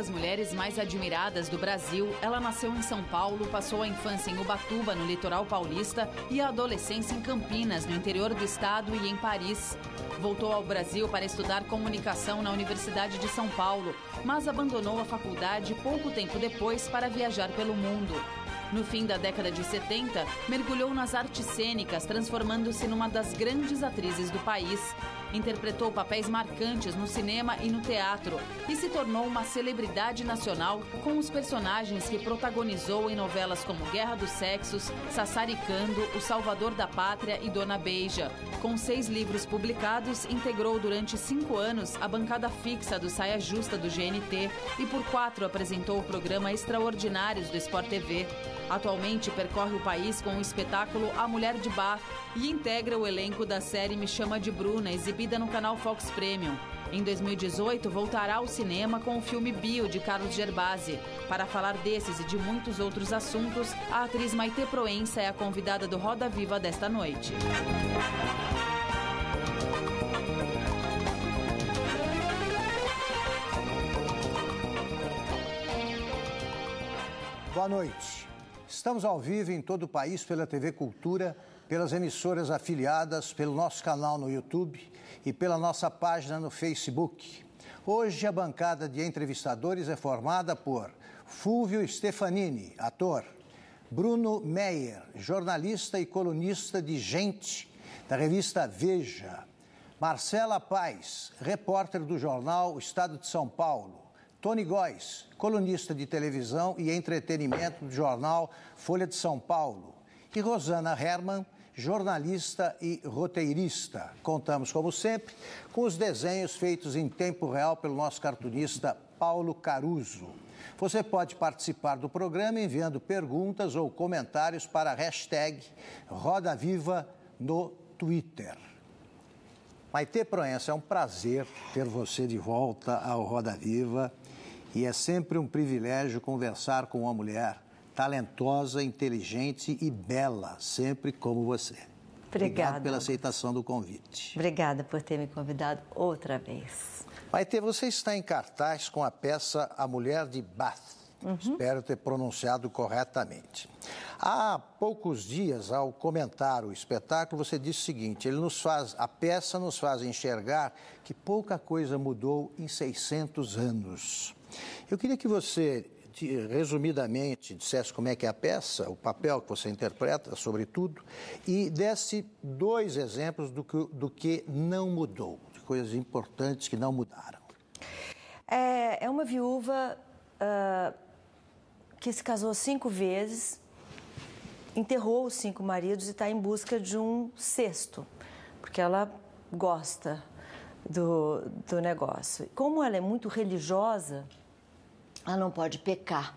das mulheres mais admiradas do Brasil, ela nasceu em São Paulo, passou a infância em Ubatuba, no litoral paulista, e a adolescência em Campinas, no interior do estado, e em Paris. Voltou ao Brasil para estudar comunicação na Universidade de São Paulo, mas abandonou a faculdade pouco tempo depois para viajar pelo mundo. No fim da década de 70, mergulhou nas artes cênicas, transformando-se numa das grandes atrizes do país. Interpretou papéis marcantes no cinema e no teatro e se tornou uma celebridade nacional com os personagens que protagonizou em novelas como Guerra dos Sexos, Sassaricando, O Salvador da Pátria e Dona Beija. Com seis livros publicados, integrou durante cinco anos a bancada fixa do Saia Justa do GNT e por quatro apresentou o programa Extraordinários do Sport TV. Atualmente percorre o país com o espetáculo A Mulher de Bar e integra o elenco da série Me Chama de Bruna, exibida exibida no canal Fox Premium. Em 2018, voltará ao cinema com o filme Bio, de Carlos Gerbasi. Para falar desses e de muitos outros assuntos, a atriz Maite Proença é a convidada do Roda Viva desta noite. Boa noite. Estamos ao vivo em todo o país pela TV Cultura, pelas emissoras afiliadas, pelo nosso canal no YouTube e pela nossa página no Facebook. Hoje, a bancada de entrevistadores é formada por Fulvio Stefanini, ator, Bruno Meyer, jornalista e colunista de Gente, da revista Veja, Marcela Paz, repórter do jornal O Estado de São Paulo, Tony Góes, colunista de televisão e entretenimento do jornal Folha de São Paulo, e Rosana Herman, jornalista e roteirista. Contamos, como sempre, com os desenhos feitos em tempo real pelo nosso cartunista Paulo Caruso. Você pode participar do programa enviando perguntas ou comentários para a hashtag Roda Viva no Twitter. Maite Proença, é um prazer ter você de volta ao Roda Viva e é sempre um privilégio conversar com uma mulher talentosa, inteligente e bela, sempre como você. Obrigada. Obrigado pela aceitação do convite. Obrigada por ter me convidado outra vez. Maite, você está em cartaz com a peça A Mulher de Bath. Uhum. Espero ter pronunciado corretamente. Há poucos dias, ao comentar o espetáculo, você disse o seguinte: ele nos faz, a peça nos faz enxergar que pouca coisa mudou em 600 anos. Eu queria que você te, resumidamente, dissesse como é que é a peça, o papel que você interpreta, sobretudo, e desse dois exemplos do que, do que não mudou, de coisas importantes que não mudaram. É, é uma viúva uh, que se casou cinco vezes, enterrou os cinco maridos e está em busca de um sexto, porque ela gosta do, do negócio. Como ela é muito religiosa, ela não pode pecar.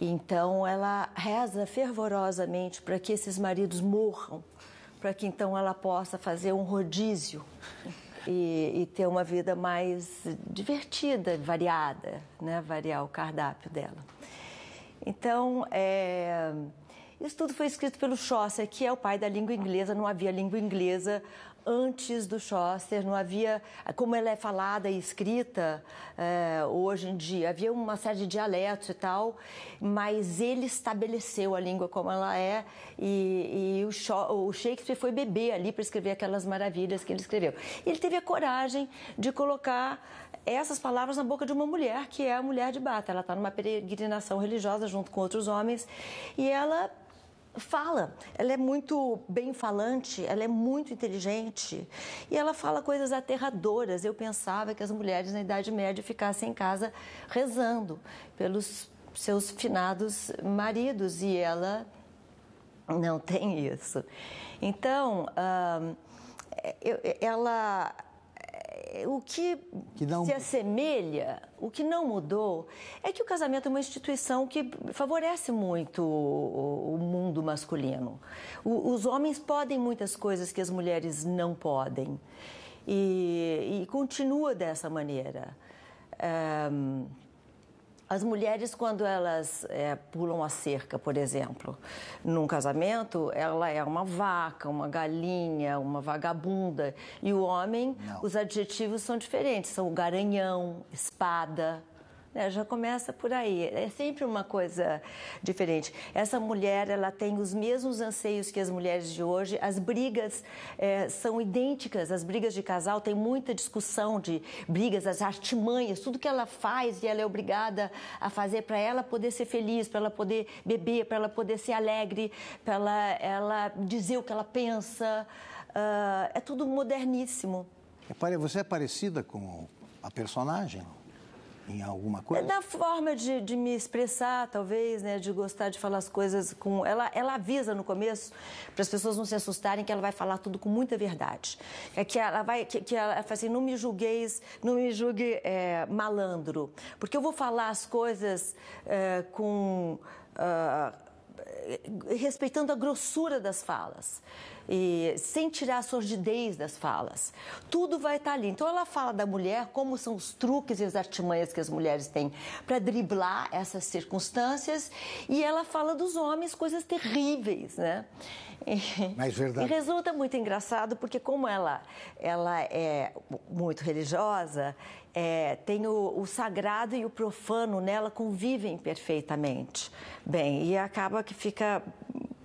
Então ela reza fervorosamente para que esses maridos morram, para que então ela possa fazer um rodízio e, e, ter uma vida mais divertida, variada, né? variar o cardápio dela. Então, é... isso tudo foi escrito pelo Chaucer, que é o pai da língua inglesa, não havia língua inglesa antes do Chaucer, não havia, como ela é falada e escrita é, hoje em dia, havia uma série de dialetos e tal, mas ele estabeleceu a língua como ela é e, e o, o, Shakespeare foi bebê ali para escrever aquelas maravilhas que ele escreveu. Ele teve a coragem de colocar essas palavras na boca de uma mulher, que é a mulher de Bata. Ela está numa peregrinação religiosa junto com outros homens e ela fala. Ela é muito bem falante, ela é muito inteligente e ela fala coisas aterradoras. Eu pensava que as mulheres na Idade Média ficassem em casa rezando pelos seus finados maridos e ela não tem isso. Então, ah, ela o que, que não... se assemelha, o que não mudou, é que o casamento é uma instituição que favorece muito o, o mundo masculino. O, os homens podem muitas coisas que as mulheres não podem. E, e continua dessa maneira. Um, as mulheres, quando elas é, pulam a cerca, por exemplo, num casamento, ela é uma vaca, uma galinha, uma vagabunda. E o homem, Não. os adjetivos são diferentes. São o garanhão, espada, né? Já começa por aí. É sempre uma coisa diferente. Essa mulher, ela tem os mesmos anseios que as mulheres de hoje. As brigas é, são idênticas. As brigas de casal tem muita discussão de brigas, as artimanhas, tudo que ela faz e ela é obrigada a fazer para ela poder ser feliz, para ela poder beber, para ela poder ser alegre, para ela, ela dizer o que ela pensa. Uh, é tudo moderníssimo. É você é parecida com a personagem? em alguma coisa? Na forma de, de, me expressar, talvez, né? De gostar de falar as coisas com. Ela, ela avisa no começo para as pessoas não se assustarem que ela vai falar tudo com muita verdade. É que ela vai. Que, que ela, fala assim: não me julgueis, não me julgue é, malandro. Porque eu vou falar as coisas é, com. Uh, respeitando a grossura das falas e sem tirar a sordidez das falas. Tudo vai estar tá ali. Então ela fala da mulher, como são os truques e as artimanhas que as mulheres têm para driblar essas circunstâncias, e ela fala dos homens coisas terríveis, né? Mas verdade. E resulta muito engraçado porque como ela ela é muito religiosa, é, tem o, o, sagrado e o profano nela convivem perfeitamente bem e acaba que fica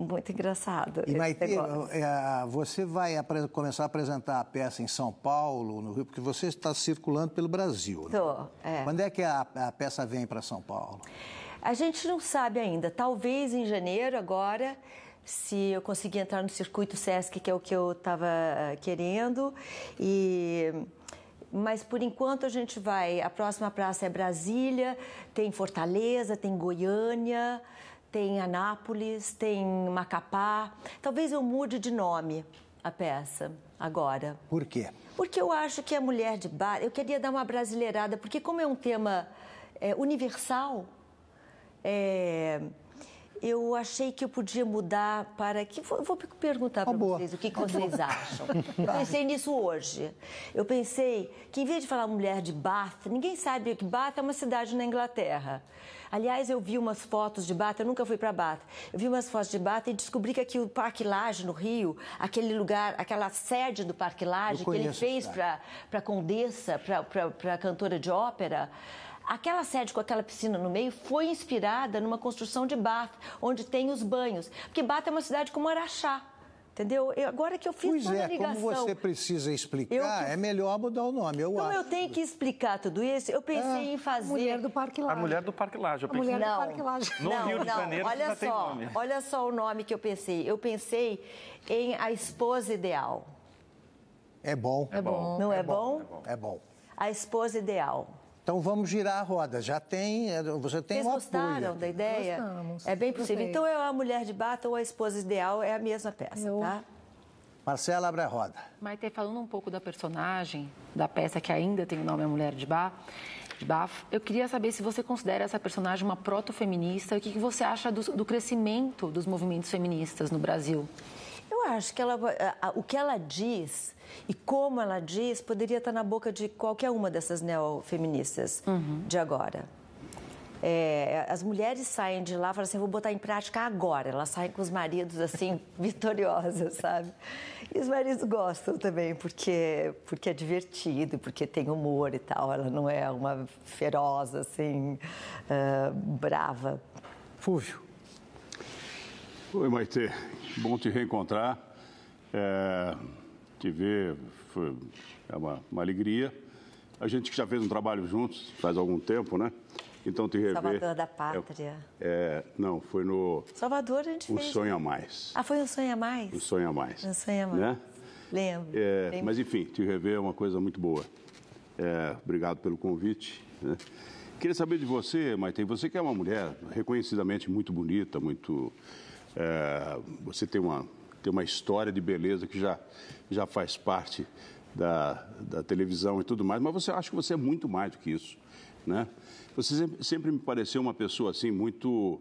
muito engraçado. E Maite, é, você vai começar a apresentar a peça em São Paulo, no Rio, porque você está circulando pelo Brasil. Estou, né? é. Quando é que a, a peça vem para São Paulo? A gente não sabe ainda. Talvez em janeiro agora, se eu conseguir entrar no circuito Sesc, que é o que eu estava eh, querendo. E mas por enquanto a gente vai. A próxima praça é Brasília, tem Fortaleza, tem Goiânia, tem Anápolis, tem Macapá. Talvez eu mude de nome a peça agora. Por quê? Porque eu acho que a mulher de bar. Eu queria dar uma brasileirada, porque, como é um tema é, universal, é, eu achei que eu podia mudar para que vou, vou perguntar para vocês o que, que vocês acham. Eu pensei nisso hoje. Eu pensei que em vez de falar mulher de Bath, ninguém sabe que Bath é uma cidade na Inglaterra. Aliás, eu vi umas fotos de Bata, eu nunca fui para Bata. Eu vi umas fotos de Bata e descobri que aqui o Parque Laje, no Rio, aquele lugar, aquela sede do Parque Laje que ele fez para Condessa, para cantora de ópera. Aquela sede com aquela piscina no meio foi inspirada numa construção de Bath, onde tem os banhos. Porque Bata é uma cidade como Araxá. Entendeu? Eu, agora que eu fiz pois toda é, a ligação... Pois é, como você precisa explicar, eu, é melhor mudar o nome, eu então acho. eu tenho que explicar tudo isso, eu pensei é, em fazer... Mulher do Parque Laje. A Mulher do Parque Laje. Eu Mulher não, do Parque Laje. No não, Rio não, olha só, Olha só o nome que eu pensei. Eu pensei em A Esposa Ideal. É bom. É bom. Não é, é bom? É, é bom. A Esposa Ideal. Então vamos girar a roda. Já tem, é, você tem Vocês um gostaram apoio. da ideia? Gostamos. É bem possível. Então é a mulher de bata ou a esposa ideal é a mesma peça, Eu... tá? Marcela abre a roda. Maite, falando um pouco da personagem da peça que ainda tem o nome A Mulher de bata, de eu queria saber se você considera essa personagem uma proto-feminista e o que, que, você acha do, do crescimento dos movimentos feministas no Brasil. Eu acho que ela, eh, o que ela diz e como ela diz poderia estar na boca de qualquer uma dessas neofeministas uhum. de agora. É, as mulheres saem de lá e falam assim, vou botar em prática agora. Elas saem com os maridos, assim, vitoriosas, sabe? E os maridos gostam também, porque, porque é divertido, porque tem humor e tal. Ela não é uma feroz, assim, uh, brava. Fúvio, Oi, Maite. Bom te reencontrar. É, te ver foi, é uma, uma alegria. A gente já fez um trabalho juntos faz algum tempo, né? Então te rever. Salvador da Pátria. É, é, não, foi no. Salvador a gente um fez. Um Sonho a Mais. Ah, foi um Sonho a Mais? Um Sonho a Mais. Um Sonho a né? Mais. Né? Lembro. É, Lembro. Mas enfim, te rever é uma coisa muito boa. É, obrigado pelo convite. Né? Queria saber de você, Maite, você que é uma mulher reconhecidamente muito bonita, muito é, você tem uma, tem uma história de beleza que já, já faz parte da, da televisão e tudo mais, mas você acha que você é muito mais do que isso, né? Você sempre, me pareceu uma pessoa assim muito,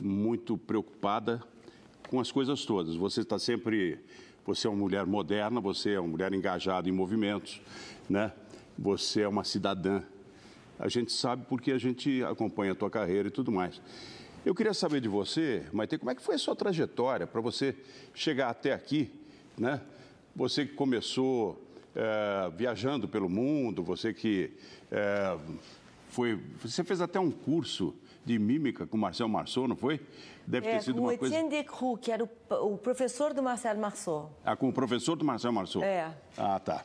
muito preocupada com as coisas todas. Você está sempre, você é uma mulher moderna, você é uma mulher engajada em movimentos, né? Você é uma cidadã. A gente sabe porque a gente acompanha a tua carreira e tudo mais. Eu queria saber de você, Maite, como é que foi a sua trajetória para você chegar até aqui, né? Você que começou é, viajando pelo mundo, você que é, foi... Você fez até um curso de mímica com o Marcel Marceau, não foi? Deve é, ter sido uma coisa... É, com o Etienne Decroux, que era o, o, professor do Marcel Marceau. Ah, com o professor do Marcel Marceau? É. Ah, tá.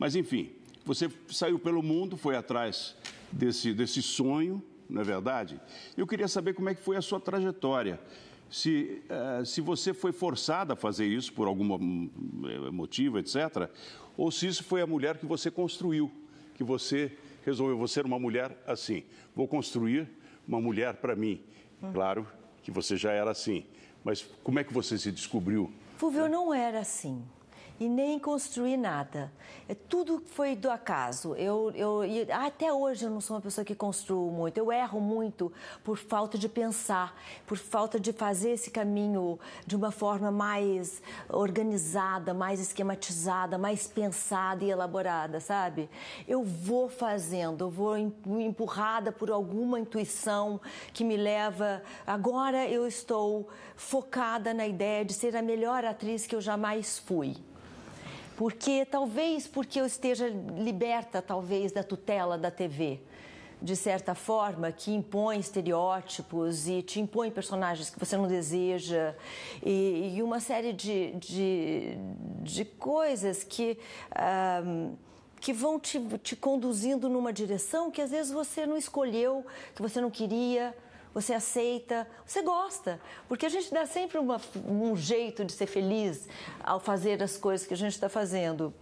Mas, enfim, você saiu pelo mundo, foi atrás desse, desse sonho, não é verdade? Eu queria saber como é que foi a sua trajetória. Se, uh, se você foi forçada a fazer isso por algum hum, eh, motivo, etc., ou se isso foi a mulher que você construiu, que você resolveu, ser uma mulher assim, vou construir uma mulher para mim. Hum. Claro que você já era assim, mas como é que você se descobriu? Fulvio, eu não era assim e nem construí nada. É tudo foi do acaso. Eu, eu, até hoje eu não sou uma pessoa que construo muito. Eu erro muito por falta de pensar, por falta de fazer esse caminho de uma forma mais organizada, mais esquematizada, mais pensada e elaborada, sabe? Eu vou fazendo, eu vou empurrada por alguma intuição que me leva. Agora eu estou focada na ideia de ser a melhor atriz que eu jamais fui. Porque talvez porque eu esteja liberta talvez da tutela da TV, de certa forma, que impõe estereótipos e te impõe personagens que você não deseja e, e uma série de, de, de coisas que. Um, que vão te, te conduzindo numa direção que às vezes você não escolheu, que você não queria, você aceita, você gosta. Porque a gente dá sempre uma, um jeito de ser feliz ao fazer as coisas que a gente está fazendo.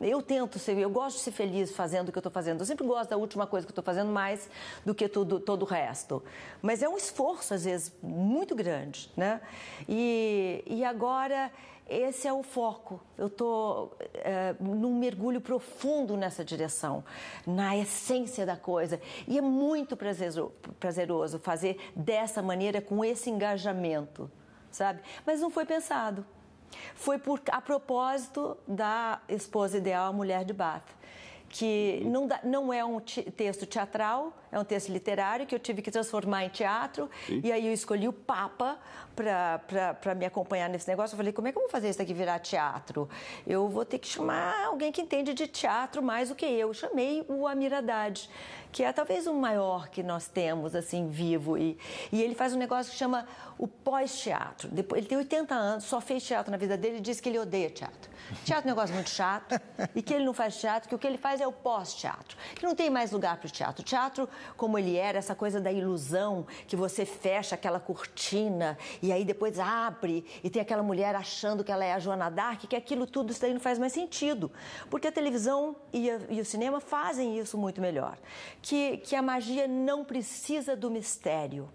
Eu tento ser, eu gosto de ser feliz fazendo o que eu estou fazendo. Eu sempre gosto da última coisa que eu estou fazendo mais do que tudo, todo o resto. Mas é um esforço, às vezes, muito grande, né? E, e agora esse é o foco. Eu estou é, num mergulho profundo nessa direção, na essência da coisa. E é muito prazeroso fazer dessa maneira, com esse engajamento, sabe? Mas não foi pensado. Foi por, a propósito da esposa ideal, a mulher de Bath que não, dá, não é um te, texto teatral, é um texto literário que eu tive que transformar em teatro. Sim. E aí eu escolhi o Papa para me acompanhar nesse negócio. Eu falei, como é que eu vou fazer isso aqui virar teatro? Eu vou ter que chamar alguém que entende de teatro mais do que eu. Chamei o Amir Haddad que é talvez o maior que nós temos, assim, vivo. E, e ele faz um negócio que chama o pós-teatro. Ele tem 80 anos, só fez teatro na vida dele e diz que ele odeia teatro. Teatro é um negócio muito chato e que ele não faz teatro, que o que ele faz é o pós-teatro. Que não tem mais lugar para o teatro. Teatro, como ele era, essa coisa da ilusão, que você fecha aquela cortina e aí depois abre e tem aquela mulher achando que ela é a Joana Dark, que aquilo tudo, isso daí não faz mais sentido. Porque a televisão e, a, e o cinema fazem isso muito melhor que, que a magia não precisa do mistério.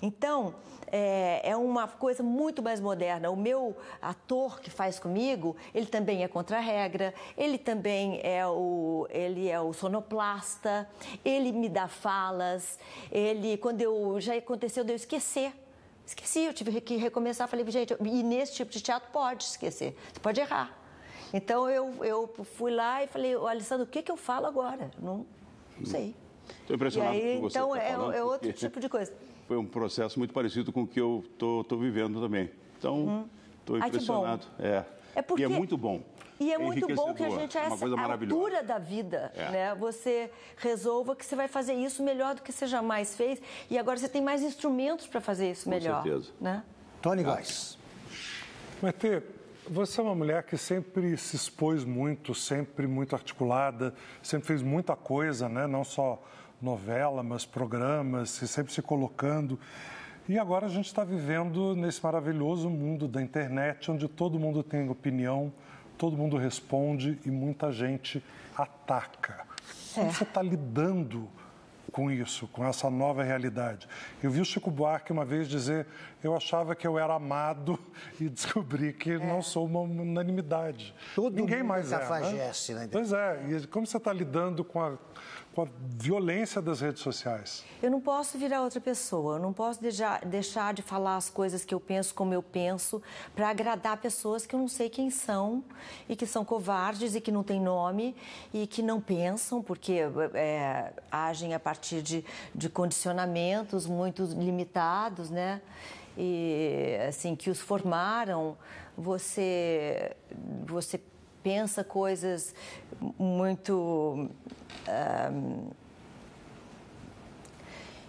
Então, é, é, uma coisa muito mais moderna. O meu ator que faz comigo, ele também é contra-regra, ele também é o, ele é o sonoplasta, ele me dá falas, ele, quando eu, já aconteceu de eu esquecer. Esqueci, eu tive que recomeçar, falei, gente, e nesse tipo de teatro pode esquecer, você pode errar. Então eu, eu fui lá e falei, Alessandro, o que, que eu falo agora? Não, não sei. Estou impressionado aí, com você. Então, tá é falando, é, outro tipo de coisa. Foi um processo muito parecido com o que eu estou vivendo também. Então, hum. estou impressionado. Ai, é. É porque... E é muito bom. E é, é muito bom que a gente, é a essa altura da vida, é. né? Você resolva que você vai fazer isso melhor do que você jamais fez. E agora você tem mais instrumentos para fazer isso melhor. Com certeza. Né? Tony tá. Góes. Mas, você é uma mulher que sempre se expôs muito, sempre muito articulada, sempre fez muita coisa, né? Não só novela, mas programas, sempre se colocando. E agora a gente está vivendo nesse maravilhoso mundo da internet, onde todo mundo tem opinião, todo mundo responde e muita gente ataca. Como é. você está lidando com isso, com essa nova realidade. Eu vi o Chico Buarque uma vez dizer: eu achava que eu era amado e descobri que é. não sou uma unanimidade. Todo Ninguém mundo mais é, é né? né? Pois é, e como você está lidando com a com a violência das redes sociais. Eu não posso virar outra pessoa, eu não posso deixar, de falar as coisas que eu penso como eu penso para agradar pessoas que eu não sei quem são e que são covardes e que não têm nome e que não pensam porque é, agem a partir de, de condicionamentos muito limitados, né? E assim que os formaram, você você pensa coisas muito. Um,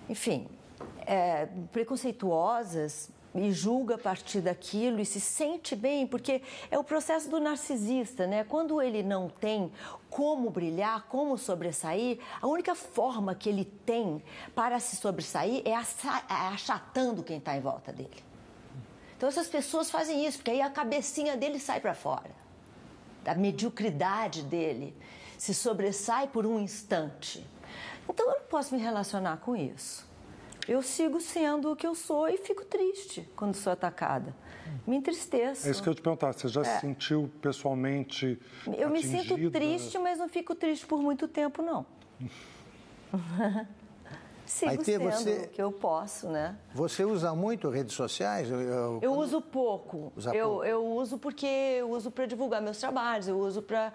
enfim, é, preconceituosas e julga a partir daquilo e se sente bem, porque é o processo do narcisista, né? Quando ele não tem como brilhar, como sobressair, a única forma que ele tem para se sobressair é, é achatando quem está em volta dele. Então essas pessoas fazem isso, porque aí a cabecinha dele sai para fora da mediocridade dele, se sobressai por um instante. Então eu não posso me relacionar com isso. Eu sigo sendo o que eu sou e fico triste quando sou atacada. Me entristeço. É isso que eu te perguntar. Você já é. se sentiu pessoalmente Eu atingida? me sinto triste, mas não fico triste por muito tempo, não. Sigo Aí tem você que eu posso, né? Você usa muito redes sociais? Eu, eu, eu uso pouco. eu, pouco. eu uso porque eu uso para divulgar meus trabalhos, eu uso para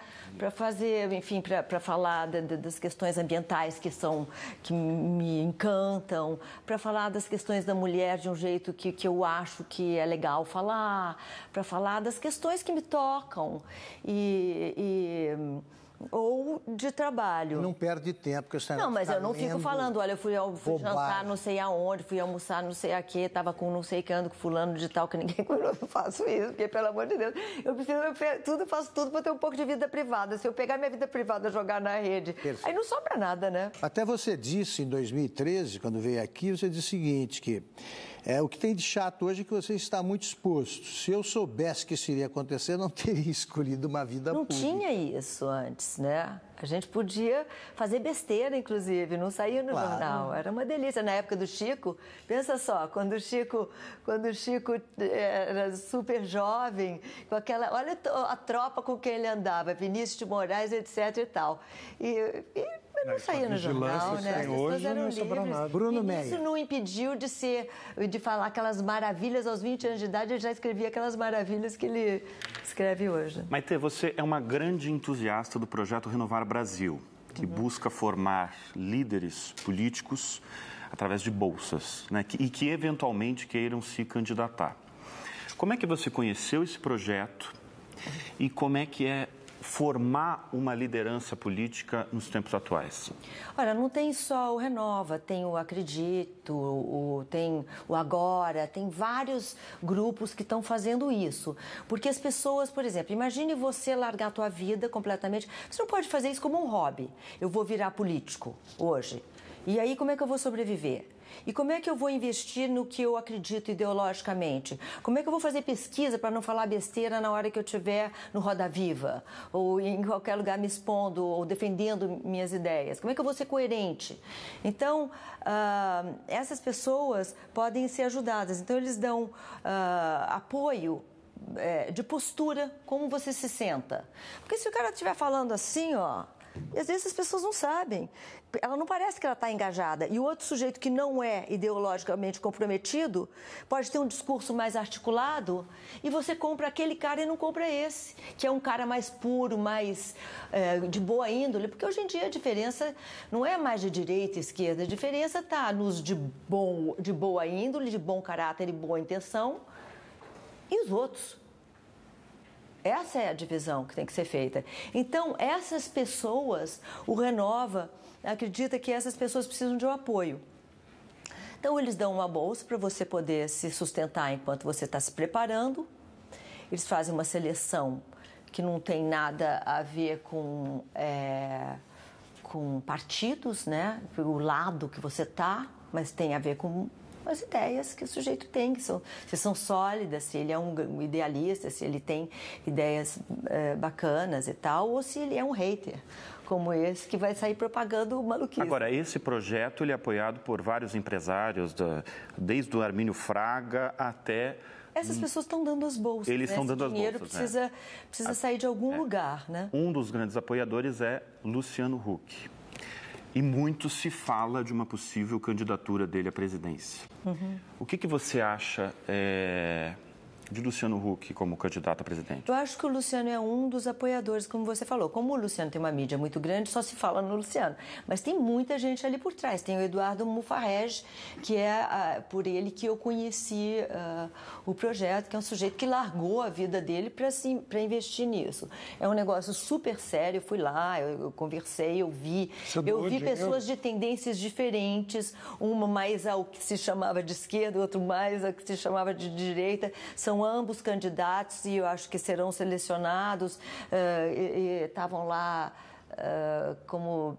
fazer, enfim, para falar de, de, das questões ambientais que são que me encantam, para falar das questões da mulher de um jeito que, que eu acho que é legal falar, para falar das questões que me tocam e, e ou de trabalho. Não perde tempo, porque você Não, mas eu não fico falando, olha, eu fui, eu fui jantar não sei aonde, fui almoçar não sei a quê, tava com não sei quando, com fulano de tal, que ninguém cuidou, eu faço isso, porque pelo amor de Deus, eu preciso, eu tudo, faço tudo para ter um pouco de vida privada. Se eu pegar minha vida privada jogar na rede, Perfeito. aí não sobra nada, né? Até você disse em 2013, quando veio aqui, você disse o seguinte, que é, o que tem de chato hoje é que você está muito exposto. Se eu soubesse que isso iria acontecer, não teria escolhido uma vida não pública. Não tinha isso antes, né? A gente podia fazer besteira, inclusive, não saía no claro. jornal. Era uma delícia. Na época do Chico, pensa só, quando o Chico, quando o Chico eh, era super jovem, com aquela. Olha a tropa com quem ele andava, Vinícius de Moraes, etc. e tal. e, e mas não, não saía no jornal, né? As hoje, eram livres. Bruno Meia. Isso não impediu de ser, de falar aquelas maravilhas aos 20 anos de idade, ele já escrevia aquelas maravilhas que ele escreve hoje. Maite, você é uma grande entusiasta do projeto Renovar Brasil, que uhum. busca formar líderes políticos através de bolsas, né? E que eventualmente queiram se candidatar. Como é que você conheceu esse projeto e como é que é formar uma liderança política nos tempos atuais? Olha, não tem só o Renova, tem o Acredito, o, tem o Agora, tem vários grupos que estão fazendo isso. Porque as pessoas, por exemplo, imagine você largar a tua vida completamente. Você não pode fazer isso como um hobby. Eu vou virar político hoje. E aí como é que eu vou sobreviver? E como é que eu vou investir no que eu acredito ideologicamente? Como é que eu vou fazer pesquisa para não falar besteira na hora que eu estiver no Roda Viva? Ou em qualquer lugar me expondo ou defendendo minhas ideias? Como é que eu vou ser coerente? Então, uh, essas pessoas podem ser ajudadas. Então, eles dão uh, apoio eh, de postura, como você se senta. Porque se o cara estiver falando assim, ó, e às vezes as pessoas não sabem. Ela não parece que ela está engajada. E o outro sujeito que não é ideologicamente comprometido pode ter um discurso mais articulado e você compra aquele cara e não compra esse, que é um cara mais puro, mais é, de boa índole. Porque hoje em dia a diferença não é mais de direita e esquerda, a diferença está nos de, bom, de boa índole, de bom caráter e boa intenção e os outros. Essa é a divisão que tem que ser feita. Então, essas pessoas, o Renova acredita que essas pessoas precisam de um apoio. Então, eles dão uma bolsa para você poder se sustentar enquanto você está se preparando. Eles fazem uma seleção que não tem nada a ver com, é, com partidos, né? O lado que você está, mas tem a ver com as ideias que o sujeito tem, que são, se são sólidas, se ele é um idealista, se ele tem ideias é, bacanas e tal, ou se ele é um hater como esse que vai sair propagando o Agora, esse projeto ele é apoiado por vários empresários, desde o Armínio Fraga até essas pessoas estão dando as bolsas. Eles né? estão dando as bolsas. O dinheiro precisa, né? precisa sair de algum é. lugar, né? Um dos grandes apoiadores é Luciano Huck e muito se fala de uma possível candidatura dele à presidência. Uhum. O que, que você acha é, de Luciano Huck como candidato a presidente? Eu acho que o Luciano é um dos apoiadores, como você falou. Como o Luciano tem uma mídia muito grande, só se fala no Luciano. Mas tem muita gente ali por trás. Tem o Eduardo Mufarrej, que é ah, por ele que eu conheci uh, o projeto, que é um sujeito que largou a vida dele para assim, investir nisso. É um negócio super sério. Eu fui lá, eu, eu conversei, eu vi. Você é eu vi pessoas de tendências diferentes, uma mais ao que se chamava de esquerda, outro mais ao que se chamava de direita. São ambos candidatos e eu acho que serão selecionados. Eh, estavam lá eh, como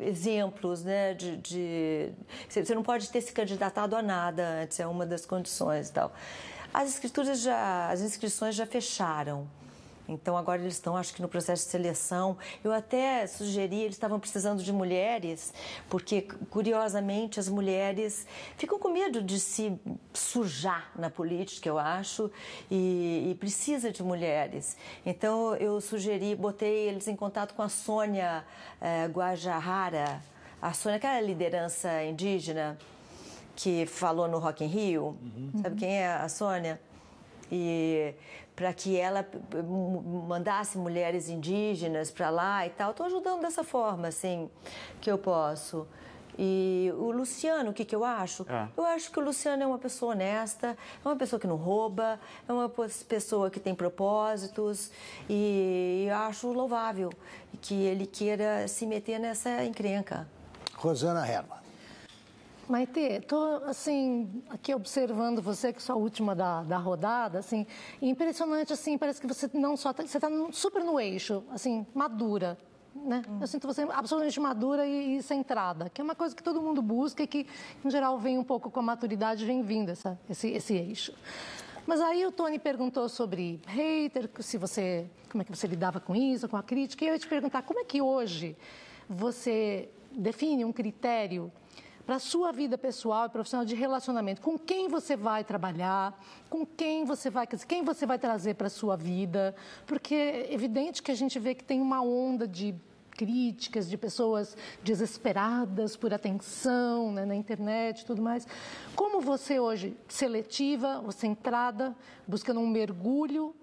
exemplos, né? De, de, você não pode ter se candidatado a nada antes, é uma das condições e tal. As escrituras já, as inscrições já fecharam. Então agora eles estão, acho que no processo de seleção. Eu até sugeri, eles estavam precisando de mulheres, porque curiosamente as mulheres ficam com medo de se sujar na política, eu acho, e, e precisa de mulheres. Então eu sugeri, botei eles em contato com a Sônia eh, Guajajara, a Sônia, aquela liderança indígena que falou no Rock in Rio, uhum. sabe quem é a Sônia? E para que ela mandasse mulheres indígenas para lá e tal. Estou ajudando dessa forma, assim, que eu posso. E o Luciano, o que, que eu acho? Ah. Eu acho que o Luciano é uma pessoa honesta, é uma pessoa que não rouba, é uma pessoa que tem propósitos e eu acho louvável que ele queira se meter nessa encrenca. Rosana Herman. Maite, estou assim, aqui observando você, que sua última da, da rodada, assim, impressionante, assim, parece que você não só tá, você está super no eixo, assim, madura, né? Hum. Eu sinto você absolutamente madura e, e, centrada, que é uma coisa que todo mundo busca e que, em geral, vem um pouco com a maturidade, vem vindo essa, esse, esse eixo. Mas aí o Tony perguntou sobre hater, se você, como é que você lidava com isso, com a crítica, e eu ia te perguntar como é que hoje você define um critério para a sua vida pessoal e profissional de relacionamento. Com quem você vai trabalhar, com quem você vai, quem você vai trazer para a sua vida, porque é evidente que a gente vê que tem uma onda de críticas, de pessoas desesperadas por atenção né, na internet e tudo mais. Como você hoje, seletiva ou centrada, buscando um mergulho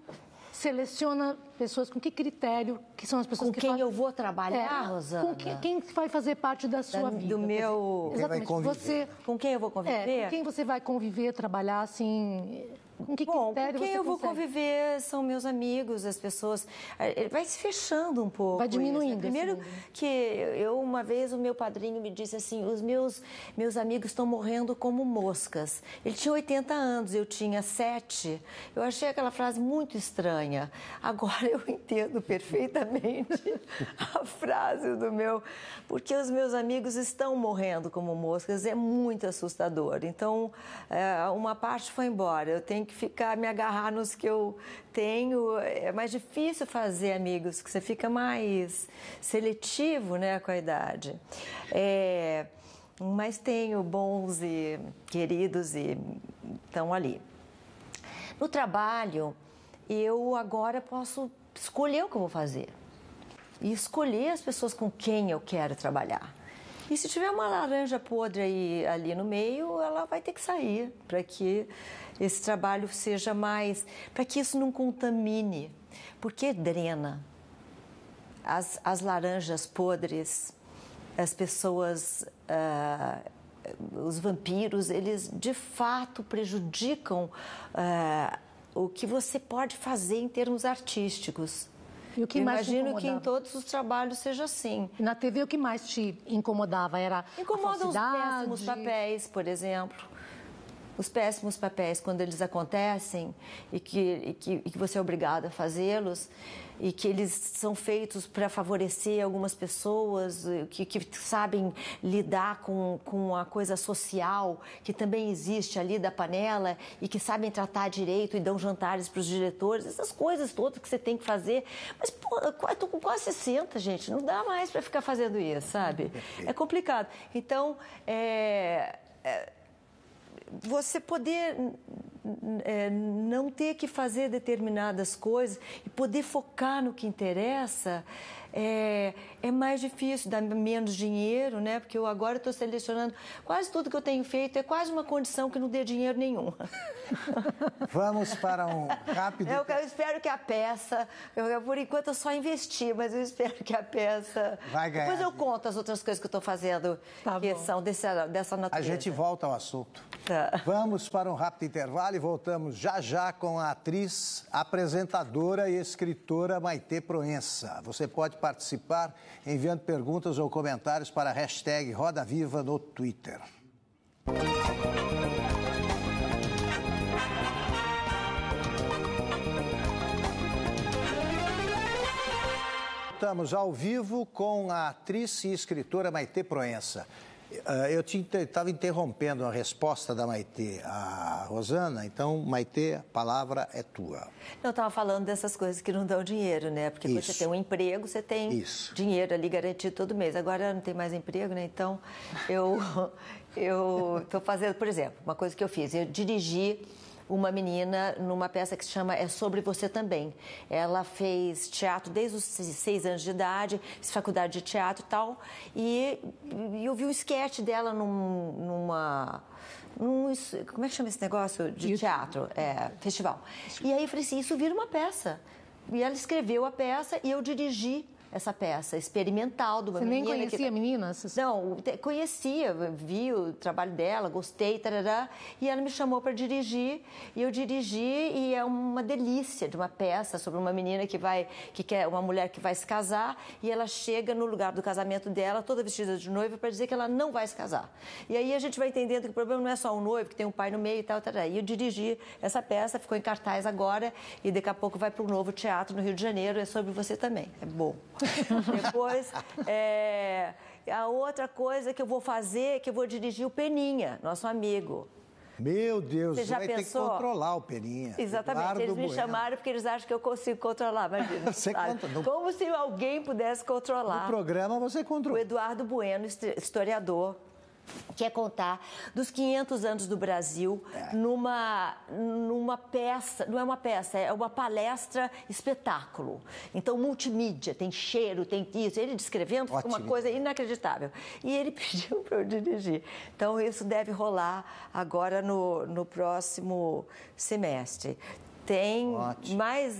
seleciona pessoas com que critério, que são as pessoas com que quem fazem... eu vou trabalhar, é, Rosana? Com que, quem vai fazer parte da sua da, vida. Do meu... Exatamente. Você, com quem eu vou conviver? É, com quem você vai conviver, trabalhar, assim... Com que Bom, critério com quem eu vou conviver são meus amigos, as pessoas. Eh, eh, vai se fechando um pouco. Vai diminuindo. Isso, né? Primeiro que eu, uma vez, o meu padrinho me disse assim: os meus, meus amigos estão morrendo como moscas. Ele tinha 80 anos, eu tinha 7. Eu achei aquela frase muito estranha. Agora eu entendo perfeitamente a frase do meu. Porque os meus amigos estão morrendo como moscas. É muito assustador. Então, eh, uma parte foi embora. Eu tenho tenho que ficar, me agarrar nos que eu tenho. É mais difícil fazer amigos, que você fica mais seletivo né, com a idade. É, mas tenho bons e queridos e estão ali. No trabalho, eu agora posso escolher o que eu vou fazer e escolher as pessoas com quem eu quero trabalhar. E se tiver uma laranja podre aí, ali no meio, ela vai ter que sair para que esse trabalho seja mais. para que isso não contamine. Porque drena. As, as laranjas podres, as pessoas. Uh, os vampiros, eles de fato prejudicam uh, o que você pode fazer em termos artísticos. E o que Eu mais imagino que em todos os trabalhos seja assim. E na TV o que mais te incomodava era incomoda os péssimos papéis, por exemplo os péssimos papéis, quando eles acontecem e que, e que, e que você é obrigado a fazê-los, e que eles são feitos para favorecer algumas pessoas eh, que, que sabem lidar com, com a coisa social que também existe ali da panela e que sabem tratar direito e dão jantares para os diretores, essas coisas todas que você tem que fazer. Mas, pô, eu tô com quase 60, gente, não dá mais para ficar fazendo isso, sabe? É complicado. Então, é, é você poder é, não ter que fazer determinadas coisas e poder focar no que interessa é, é mais difícil, dá menos dinheiro, né? Porque eu agora estou selecionando. Quase tudo que eu tenho feito é quase uma condição que não dê dinheiro nenhum. Vamos para um rápido. É eu, eu espero que a peça. Eu, eu, por enquanto eu só investi, mas eu espero que a peça. Vai ganhar. Depois eu conto as outras coisas que eu estou fazendo tá que bom. são dessa, dessa natureza. A gente volta ao assunto. Tá. Vamos para um rápido intervalo e voltamos já já com a atriz, apresentadora e escritora Maitê Proença. Você pode participar enviando perguntas ou comentários para a hashtag Roda Viva no Twitter. Estamos ao vivo com a atriz e escritora Maite Proença. Ah, eu estava interrompendo a resposta da Maitê à Rosana, então, Maitê, a palavra é tua. Eu estava falando dessas coisas que não dão dinheiro, né? Porque Isso. você tem um emprego, você tem Isso. dinheiro ali garantido todo mês. Agora não tem mais emprego, né? Então, eu estou fazendo, por exemplo, uma coisa que eu fiz, eu dirigi uma menina numa peça que se chama É Sobre Você Também. Ela fez teatro desde os seis anos de idade, fez faculdade de teatro e tal, e, e eu vi um esquete dela num, numa... Num, como é que chama esse negócio? De teatro, é, festival. E aí eu falei assim, isso vira uma peça. E ela escreveu a peça e eu dirigi essa peça experimental de uma Você menina. Você nem conhecia que... a menina? Não, conhecia, vi o trabalho dela, gostei, tarará, e ela me chamou para dirigir e eu dirigi e é uma delícia de uma peça sobre uma menina que vai, que quer, uma mulher que vai se casar e ela chega no lugar do casamento dela toda vestida de noiva para dizer que ela não vai se casar. E aí a gente vai entendendo que o problema não é só o noivo, que tem um pai no meio e tal, tarará. E eu dirigi essa peça, ficou em cartaz agora e daqui a pouco vai para o novo teatro no Rio de Janeiro, é sobre você também. É bom. Depois, é, a outra coisa que eu vou fazer é que eu vou dirigir o Peninha, nosso amigo. Meu Deus, você já vai pensou? ter que controlar o Peninha. Exatamente, Eduardo eles me Bueno. chamaram porque eles acham que eu consigo controlar, você conta, não... Como se alguém pudesse controlar. O programa você controla. O Eduardo Bueno, historiador, que é contar dos 500 anos do Brasil é. numa, numa peça, não é uma peça, é uma palestra espetáculo. Então, multimídia, tem cheiro, tem isso. Ele descrevendo Ótimo. uma coisa inacreditável. E ele pediu para eu dirigir. Então, isso deve rolar agora no, no próximo semestre tem Ótimo. mais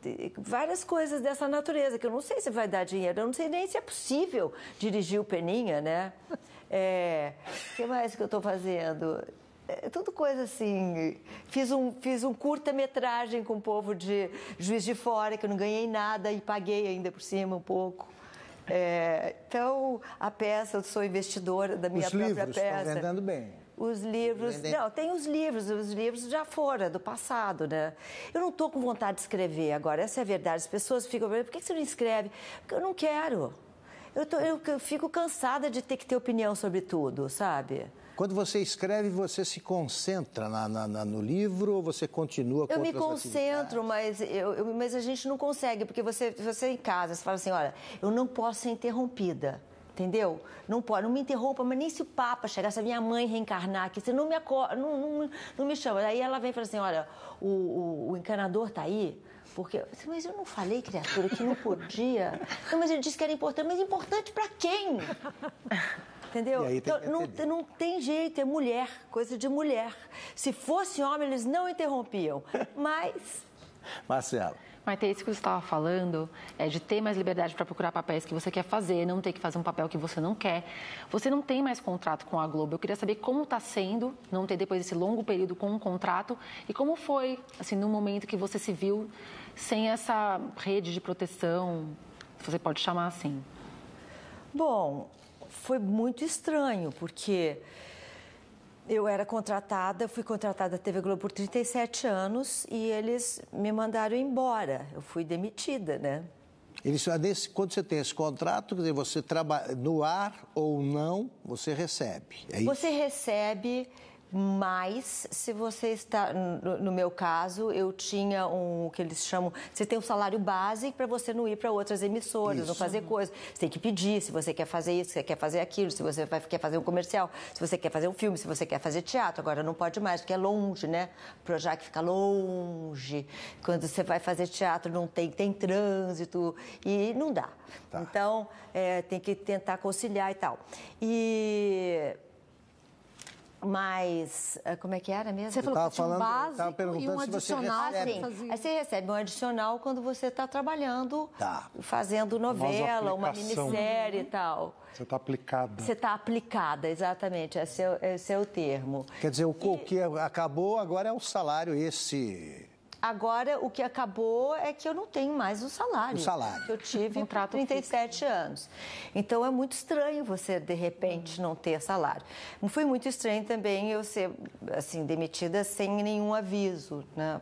de, de, várias coisas dessa natureza que eu não sei se vai dar dinheiro, eu não sei nem se é possível dirigir o Peninha, né? É, o que mais que eu estou fazendo? É, tudo coisa assim. Fiz um, fiz um curta-metragem com o povo de Juiz de Fora, que eu não ganhei nada e paguei ainda por cima um pouco. É, então, a peça, eu sou investidora da minha Os própria livros peça. Estão vendendo bem. Os livros. Não, tem os livros, os livros já foram, do passado, né? Eu não estou com vontade de escrever agora, essa é a verdade. As pessoas ficam perguntando, por que você não escreve? Porque eu não quero. Eu, tô, eu fico cansada de ter que ter opinião sobre tudo, sabe? Quando você escreve, você se concentra na, na, na, no livro ou você continua com Eu me concentro, mas, eu, eu, mas a gente não consegue, porque você, você em casa, você fala assim, olha, eu não posso ser interrompida. Entendeu? Não pode, não me interrompa, mas nem se o Papa chegar, se a minha mãe reencarnar aqui, você não me, acorda, não, não, não, me chama. Aí ela vem e fala assim: olha, o, o, o encanador tá aí, porque. Mas eu não falei, criatura, que não podia. Não, mas ele disse que era importante. Mas importante para quem? Entendeu? Então, não, não tem jeito, é mulher, coisa de mulher. Se fosse homem, eles não interrompiam. Mas. Marcelo mas é isso que você estava falando, é de ter mais liberdade para procurar papéis que você quer fazer, não ter que fazer um papel que você não quer. Você não tem mais contrato com a Globo. Eu queria saber como está sendo não ter depois esse longo período com um contrato e como foi, assim, no momento que você se viu sem essa rede de proteção, se você pode chamar assim. Bom, foi muito estranho, porque eu era contratada, fui contratada da TV Globo por 37 anos e eles me mandaram embora. Eu fui demitida, né? Eles, nesse, quando você tem esse contrato, quer dizer, você trabalha no ar ou não, você recebe. É você recebe mas se você está, no meu caso, eu tinha um o que eles chamam, você tem um salário base para você não ir para outras emissoras, isso. não fazer coisas. Você tem que pedir se você quer fazer isso, se você quer fazer aquilo, se você vai, quer fazer um comercial, se você quer fazer um filme, se você quer fazer teatro. Agora não pode mais, porque é longe, né? Projac fica longe. Quando você vai fazer teatro, não tem, tem trânsito e não dá. Tá. Então, é, tem que tentar conciliar e tal. E mais. Ah, como é que era mesmo? Você falou que falando, perguntando e um adicional. Se você recebe. Assim, aí você recebe um adicional quando você está trabalhando, tá. fazendo novela, uma né? minissérie e tal. Você está aplicada. Você está aplicada, exatamente. Esse é, esse é o termo. Quer dizer, o e... que acabou agora é o salário esse Agora, o que acabou é que eu não tenho mais o salário. O salário. Que eu tive um 37 fixo. anos. Então, é muito estranho você, de repente, não ter salário. Foi muito estranho também eu ser, assim, demitida sem nenhum aviso, né?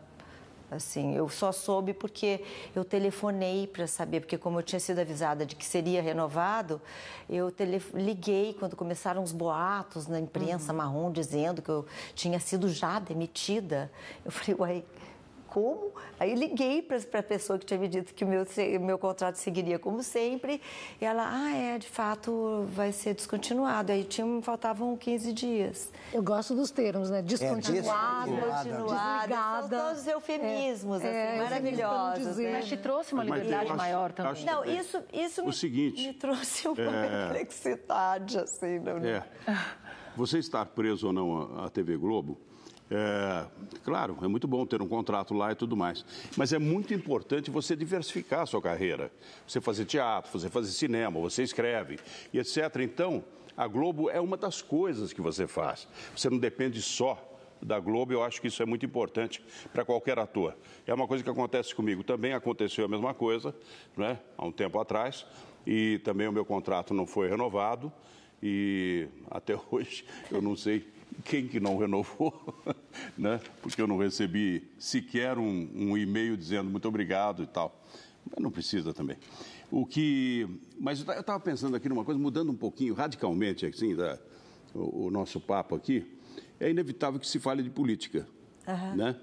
Assim, eu só soube porque eu telefonei para saber, porque como eu tinha sido avisada de que seria renovado, eu liguei quando começaram os boatos na imprensa uhum. marrom dizendo que eu tinha sido já demitida. Eu falei, uai, como. Aí liguei para a pessoa que tinha me dito que o meu, meu contrato seguiria como sempre. E ela, ah, é, de fato vai ser descontinuado. Aí tinha, faltavam 15 dias. Eu gosto dos termos, né? Descontinuado, é, descontinuado desligada. os eufemismos, é, assim, é, maravilhosos. Né? Mas te trouxe uma liberdade acho, maior também. Acho, não, isso, isso o me, seguinte, me trouxe uma é, perplexidade, assim. Não, é. Você estar preso ou não à TV Globo é, claro, é muito bom ter um contrato lá e tudo mais. Mas é muito importante você diversificar a sua carreira. Você fazer teatro, você fazer cinema, você escreve e etc. Então, a Globo é uma das coisas que você faz. Você não depende só da Globo, eu acho que isso é muito importante para qualquer ator. É uma coisa que acontece comigo. Também aconteceu a mesma coisa, né, há um tempo atrás, e também o meu contrato não foi renovado e até hoje eu não sei quem que não renovou? né? Porque eu não recebi sequer um, um e-mail dizendo muito obrigado e tal. Mas não precisa também. O que. Mas eu estava pensando aqui numa coisa, mudando um pouquinho radicalmente assim, da, o, o nosso papo aqui. É inevitável que se fale de política. Uhum. Né?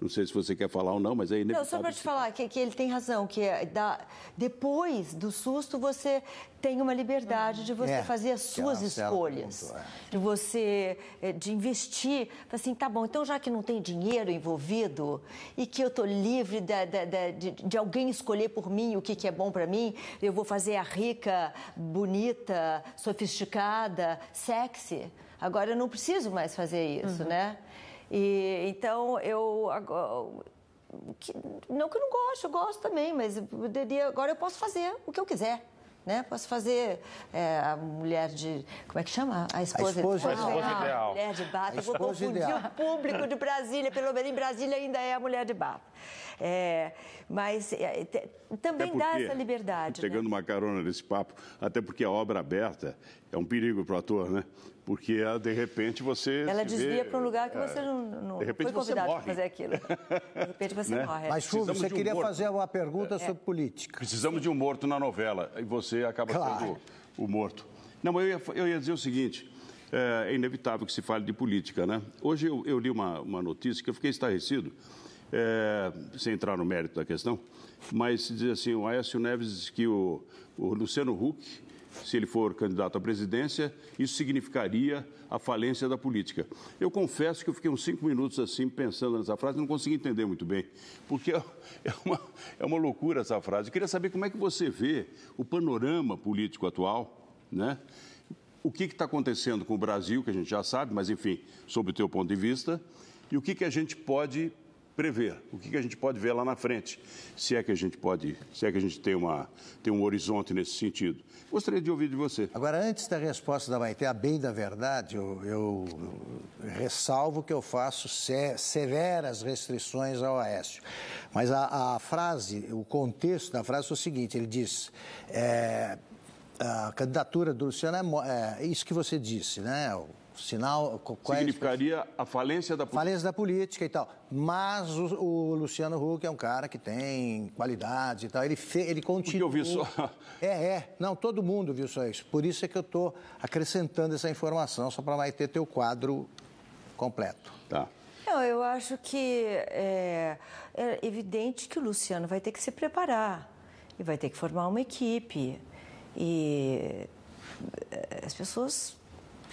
Não sei se você quer falar ou não, mas é inevitável. Não, só para te falar que, que ele tem razão, que é da, depois do susto você tem uma liberdade de você hum, é, fazer as é suas escolhas, ponto, é. de você eh, de investir, assim, tá bom, então já que não tem dinheiro envolvido e que eu tô livre de, de, alguém escolher por mim o que, que é bom para mim, eu vou fazer a rica, bonita, sofisticada, sexy. Agora eu não preciso mais fazer isso, uhum. né? E, então, eu... Que, não que eu não gosto, eu gosto também, mas poderia, agora eu posso fazer o que eu quiser. Né? Posso fazer é, a mulher de. Como é que chama? A esposa, a esposa ideal. A esposa ideal. a mulher de bata. Vou confundir ideal. o público de Brasília, pelo menos em Brasília ainda é a mulher de bata. É, mas é, também porque, dá essa liberdade. Pegando né? uma carona nesse papo, até porque a obra aberta é um perigo para o ator, né? Porque ah, de repente você. Ela desvia para um lugar que é, você não, não de repente foi convidado para fazer aquilo. De repente você né? morre. Mas, Fulvio, você queria fazer uma pergunta é, é. sobre política. Precisamos de um morto na novela e você acaba claro. sendo o morto. Não, eu ia, eu ia dizer o seguinte: é, é inevitável que se fale de política, né? Hoje eu, eu li uma, uma notícia que eu fiquei estarrecido, é, sem entrar no mérito da questão, mas se diz assim: o Aécio Neves diz que o, o Luciano Huck se ele for candidato à presidência, isso significaria a falência da política. Eu confesso que eu fiquei uns cinco minutos assim pensando nessa frase, não consegui entender muito bem, porque é uma, é uma loucura essa frase. Eu queria saber como é que você vê o panorama político atual, né? O que está acontecendo com o Brasil, que a gente já sabe, mas enfim, sob o teu ponto de vista, e o que, que a gente pode prever o que, a gente pode ver lá na frente, se é que a gente pode, se é que a gente tem, uma, tem um horizonte nesse sentido. Gostaria de ouvir de você. Agora, antes da resposta da Maite, a bem da verdade, eu, eu, ressalvo que eu faço se, severas restrições ao Aécio. Mas a, a, frase, o contexto da frase é o seguinte, ele diz... É, a candidatura do Luciano é, é isso que você disse, né? sinal. É Significaria é? a falência da política. Falência da política e tal. Mas o, o, Luciano Huck é um cara que tem qualidade e tal. Ele, fe, ele continua. eu vi só. É, é. Não, todo mundo viu só isso. Por isso é que eu estou acrescentando essa informação, só para vai ter teu quadro completo. Tá. Não, eu acho que é, é evidente que o Luciano vai ter que se preparar e vai ter que formar uma equipe. E é, as pessoas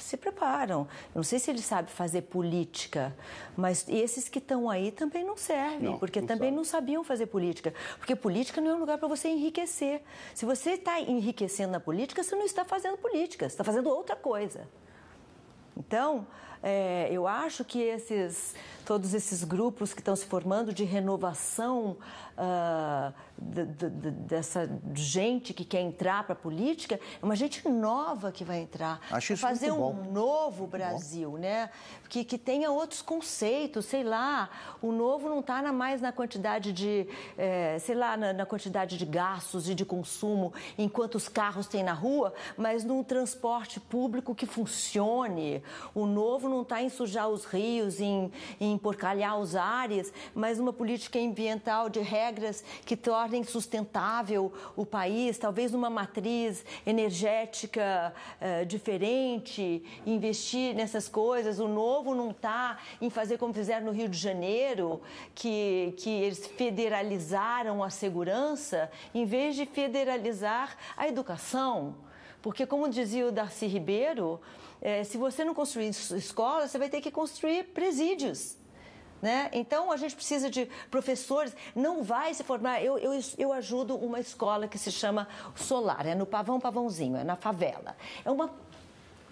se preparam. Eu não sei se ele sabe fazer política, mas esses que estão aí também não servem, não, porque não também sabe. não sabiam fazer política. Porque política não é um lugar para você enriquecer. Se você está enriquecendo na política, você não está fazendo política, você está fazendo outra coisa. Então, é, eu acho que esses todos esses grupos que estão se formando de renovação uh, de, de, de, dessa gente que quer entrar para a política, é uma gente nova que vai entrar. Acho isso fazer um bom. novo Brasil, bom. né? Que, que tenha outros conceitos, sei lá. O novo não está mais na quantidade de, é, sei lá, na, na quantidade de gastos e de consumo, enquanto os carros têm na rua, mas num transporte público que funcione. O novo não está em sujar os rios, em, em emporcalhar os ares, mas uma política ambiental de regras que tornem sustentável o país, talvez uma matriz energética uh, diferente, investir nessas coisas. O novo não está em fazer como fizeram no Rio de Janeiro, que, que eles federalizaram a segurança, em vez de federalizar a educação. Porque, como dizia o Darcy Ribeiro, eh, se você não construir escola, você vai ter que construir presídios. Né? Então a gente precisa de professores, não vai se formar. Eu, eu, eu ajudo uma escola que se chama Solar, é no Pavão Pavãozinho, é na favela. É uma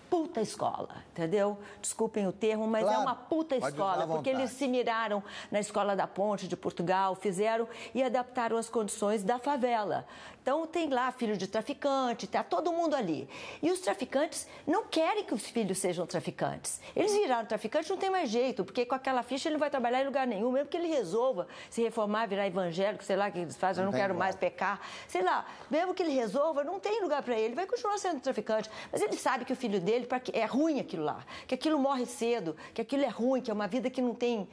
puta escola, entendeu? Desculpem o termo, mas é claro, é uma puta escola, porque eles se miraram na escola da Ponte de Portugal, fizeram e adaptaram as condições da favela. Então tem lá filho de traficante, tá todo mundo ali. E os traficantes não querem que os filhos sejam traficantes. Eles viraram traficante não tem mais jeito, porque com aquela ficha ele não vai trabalhar em lugar nenhum, mesmo que ele resolva se reformar, virar evangélico, sei lá o que eles fazem, eu não quero igual. mais pecar, sei lá, mesmo que ele resolva, não tem lugar para ele vai continuar sendo traficante. Mas ele sabe que o filho dele é ruim aquilo lá, que aquilo morre cedo, que aquilo é ruim, que é uma vida que não tem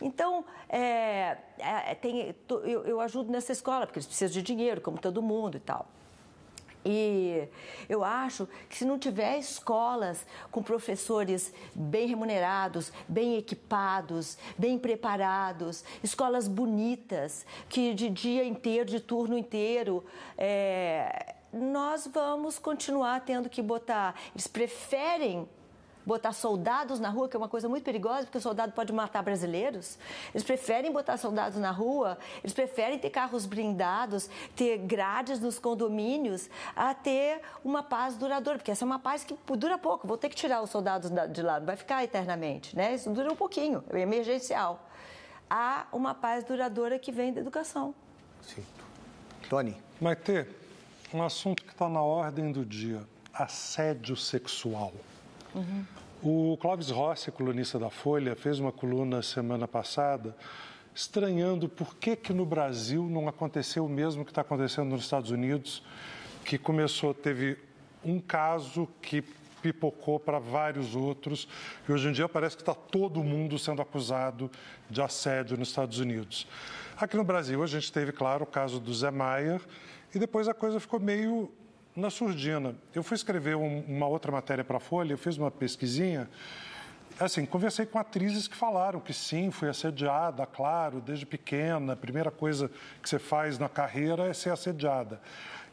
então, é, é, é tem, eu, eu ajudo nessa escola, porque eles precisam de dinheiro, como todo mundo e tal. E eu acho que se não tiver escolas com professores bem remunerados, bem equipados, bem preparados, escolas bonitas, que de dia inteiro, de turno inteiro, é, nós vamos continuar tendo que botar. Eles preferem botar soldados na rua, que é uma coisa muito perigosa, porque o soldado pode matar brasileiros. Eles preferem botar soldados na rua, eles preferem ter carros blindados, ter grades nos condomínios, a ter uma paz duradoura, porque essa é uma paz que dura pouco. Vou ter que tirar os soldados de lá, não vai ficar eternamente, né? Isso dura um pouquinho, é emergencial. Há uma paz duradoura que vem da educação. Sim. Tony. Maite, um assunto que está na ordem do dia: assédio sexual. Uhum. O Clóvis Rossi, colunista da Folha, fez uma coluna semana passada estranhando por que, que no Brasil não aconteceu o mesmo que está acontecendo nos Estados Unidos, que começou, teve um caso que pipocou para vários outros e hoje em dia parece que está todo mundo sendo acusado de assédio nos Estados Unidos. Aqui no Brasil a gente teve, claro, o caso do Zé Maier e depois a coisa ficou meio na surdina. Eu fui escrever um, uma outra matéria para a Folha, eu fiz uma pesquisinha. Assim, conversei com atrizes que falaram que sim, fui assediada, claro, desde pequena. A primeira coisa que você faz na carreira é ser assediada.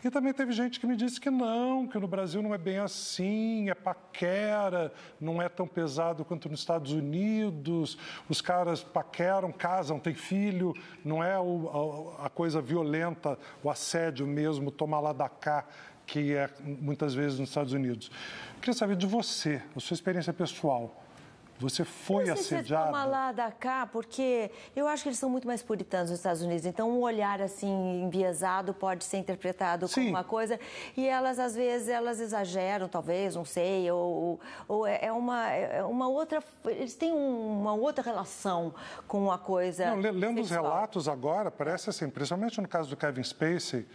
E também teve gente que me disse que não, que no Brasil não é bem assim, é paquera, não é tão pesado quanto nos Estados Unidos, os caras paqueram, casam, têm filho, não é o, a, a, coisa violenta, o assédio mesmo, tomar lá da cá que é muitas vezes nos Estados Unidos. Eu queria saber de você, a sua experiência pessoal. Você foi assediado? Você toma lá da cá, porque eu acho que eles são muito mais puritanos nos Estados Unidos. Então, um olhar assim enviesado pode ser interpretado Sim. como uma coisa. E elas, às vezes, elas exageram, talvez, não sei. Ou, ou é, é, uma, é uma outra. Eles têm uma outra relação com a coisa. Não, lendo sexual. os relatos agora, parece assim, principalmente no caso do Kevin Spacey,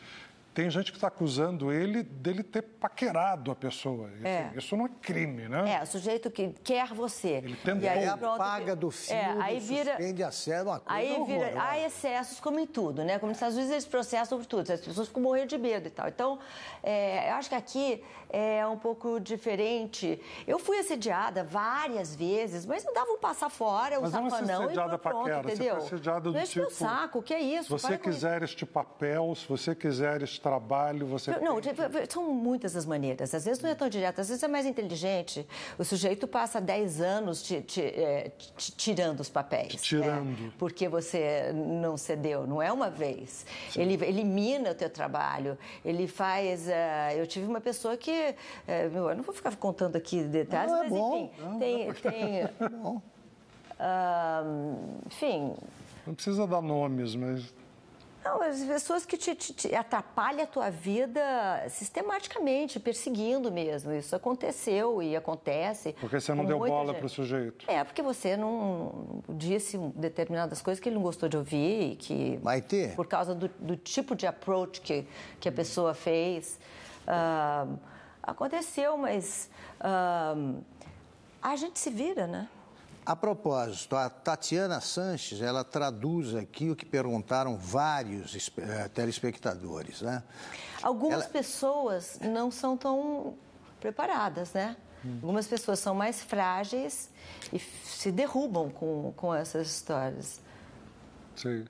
tem gente que está acusando ele dele ter paquerado a pessoa. É. Isso, não é crime, né? É, o sujeito que quer você. Ele tentou. E aí paga do fio, é, aí vira, suspende a sério, uma coisa aí vira, Há excessos como em tudo, né? Como nos Estados Unidos eles processam por tudo, as pessoas ficam morrendo de medo e tal. Então, é, eu acho que aqui é um pouco diferente. Eu fui assediada várias vezes, mas não dava um passar fora, um mas é safanão não e pronto, paquera, entendeu? Você foi assediada do Deixa tipo... Deixa meu saco, o que é isso? Se você quiser este papel, se você quiser este trabalho, você. Não, tem... Tipo, são muitas as maneiras. Às vezes não é tão direto, às vezes é mais inteligente. O sujeito passa 10 anos te, te, é, te tirando os papéis. Né? Tirando. Né? Porque você não cedeu, não é uma vez. Sim. Ele elimina o teu trabalho, ele faz. Uh, eu tive uma pessoa que. Uh, eu não vou ficar contando aqui detalhes, não, é mas bom. enfim. Não, tem. Não é tem Uh, enfim. Não precisa dar nomes, mas não, as pessoas que te, te, te atrapalham a tua vida sistematicamente, perseguindo mesmo. Isso aconteceu e acontece. Porque você não deu bola para o sujeito. É, porque você não disse determinadas coisas que ele não gostou de ouvir e que. Vai ter. Por causa do, do tipo de approach que, que a pessoa fez. Uh, aconteceu, mas uh, a gente se vira, né? A propósito, a Tatiana Sanches, ela traduz aqui o que perguntaram vários eh, telespectadores, né? Algumas ela... pessoas não são tão preparadas, né? Hum. Algumas pessoas são mais frágeis e se derrubam com, com essas histórias. Sim.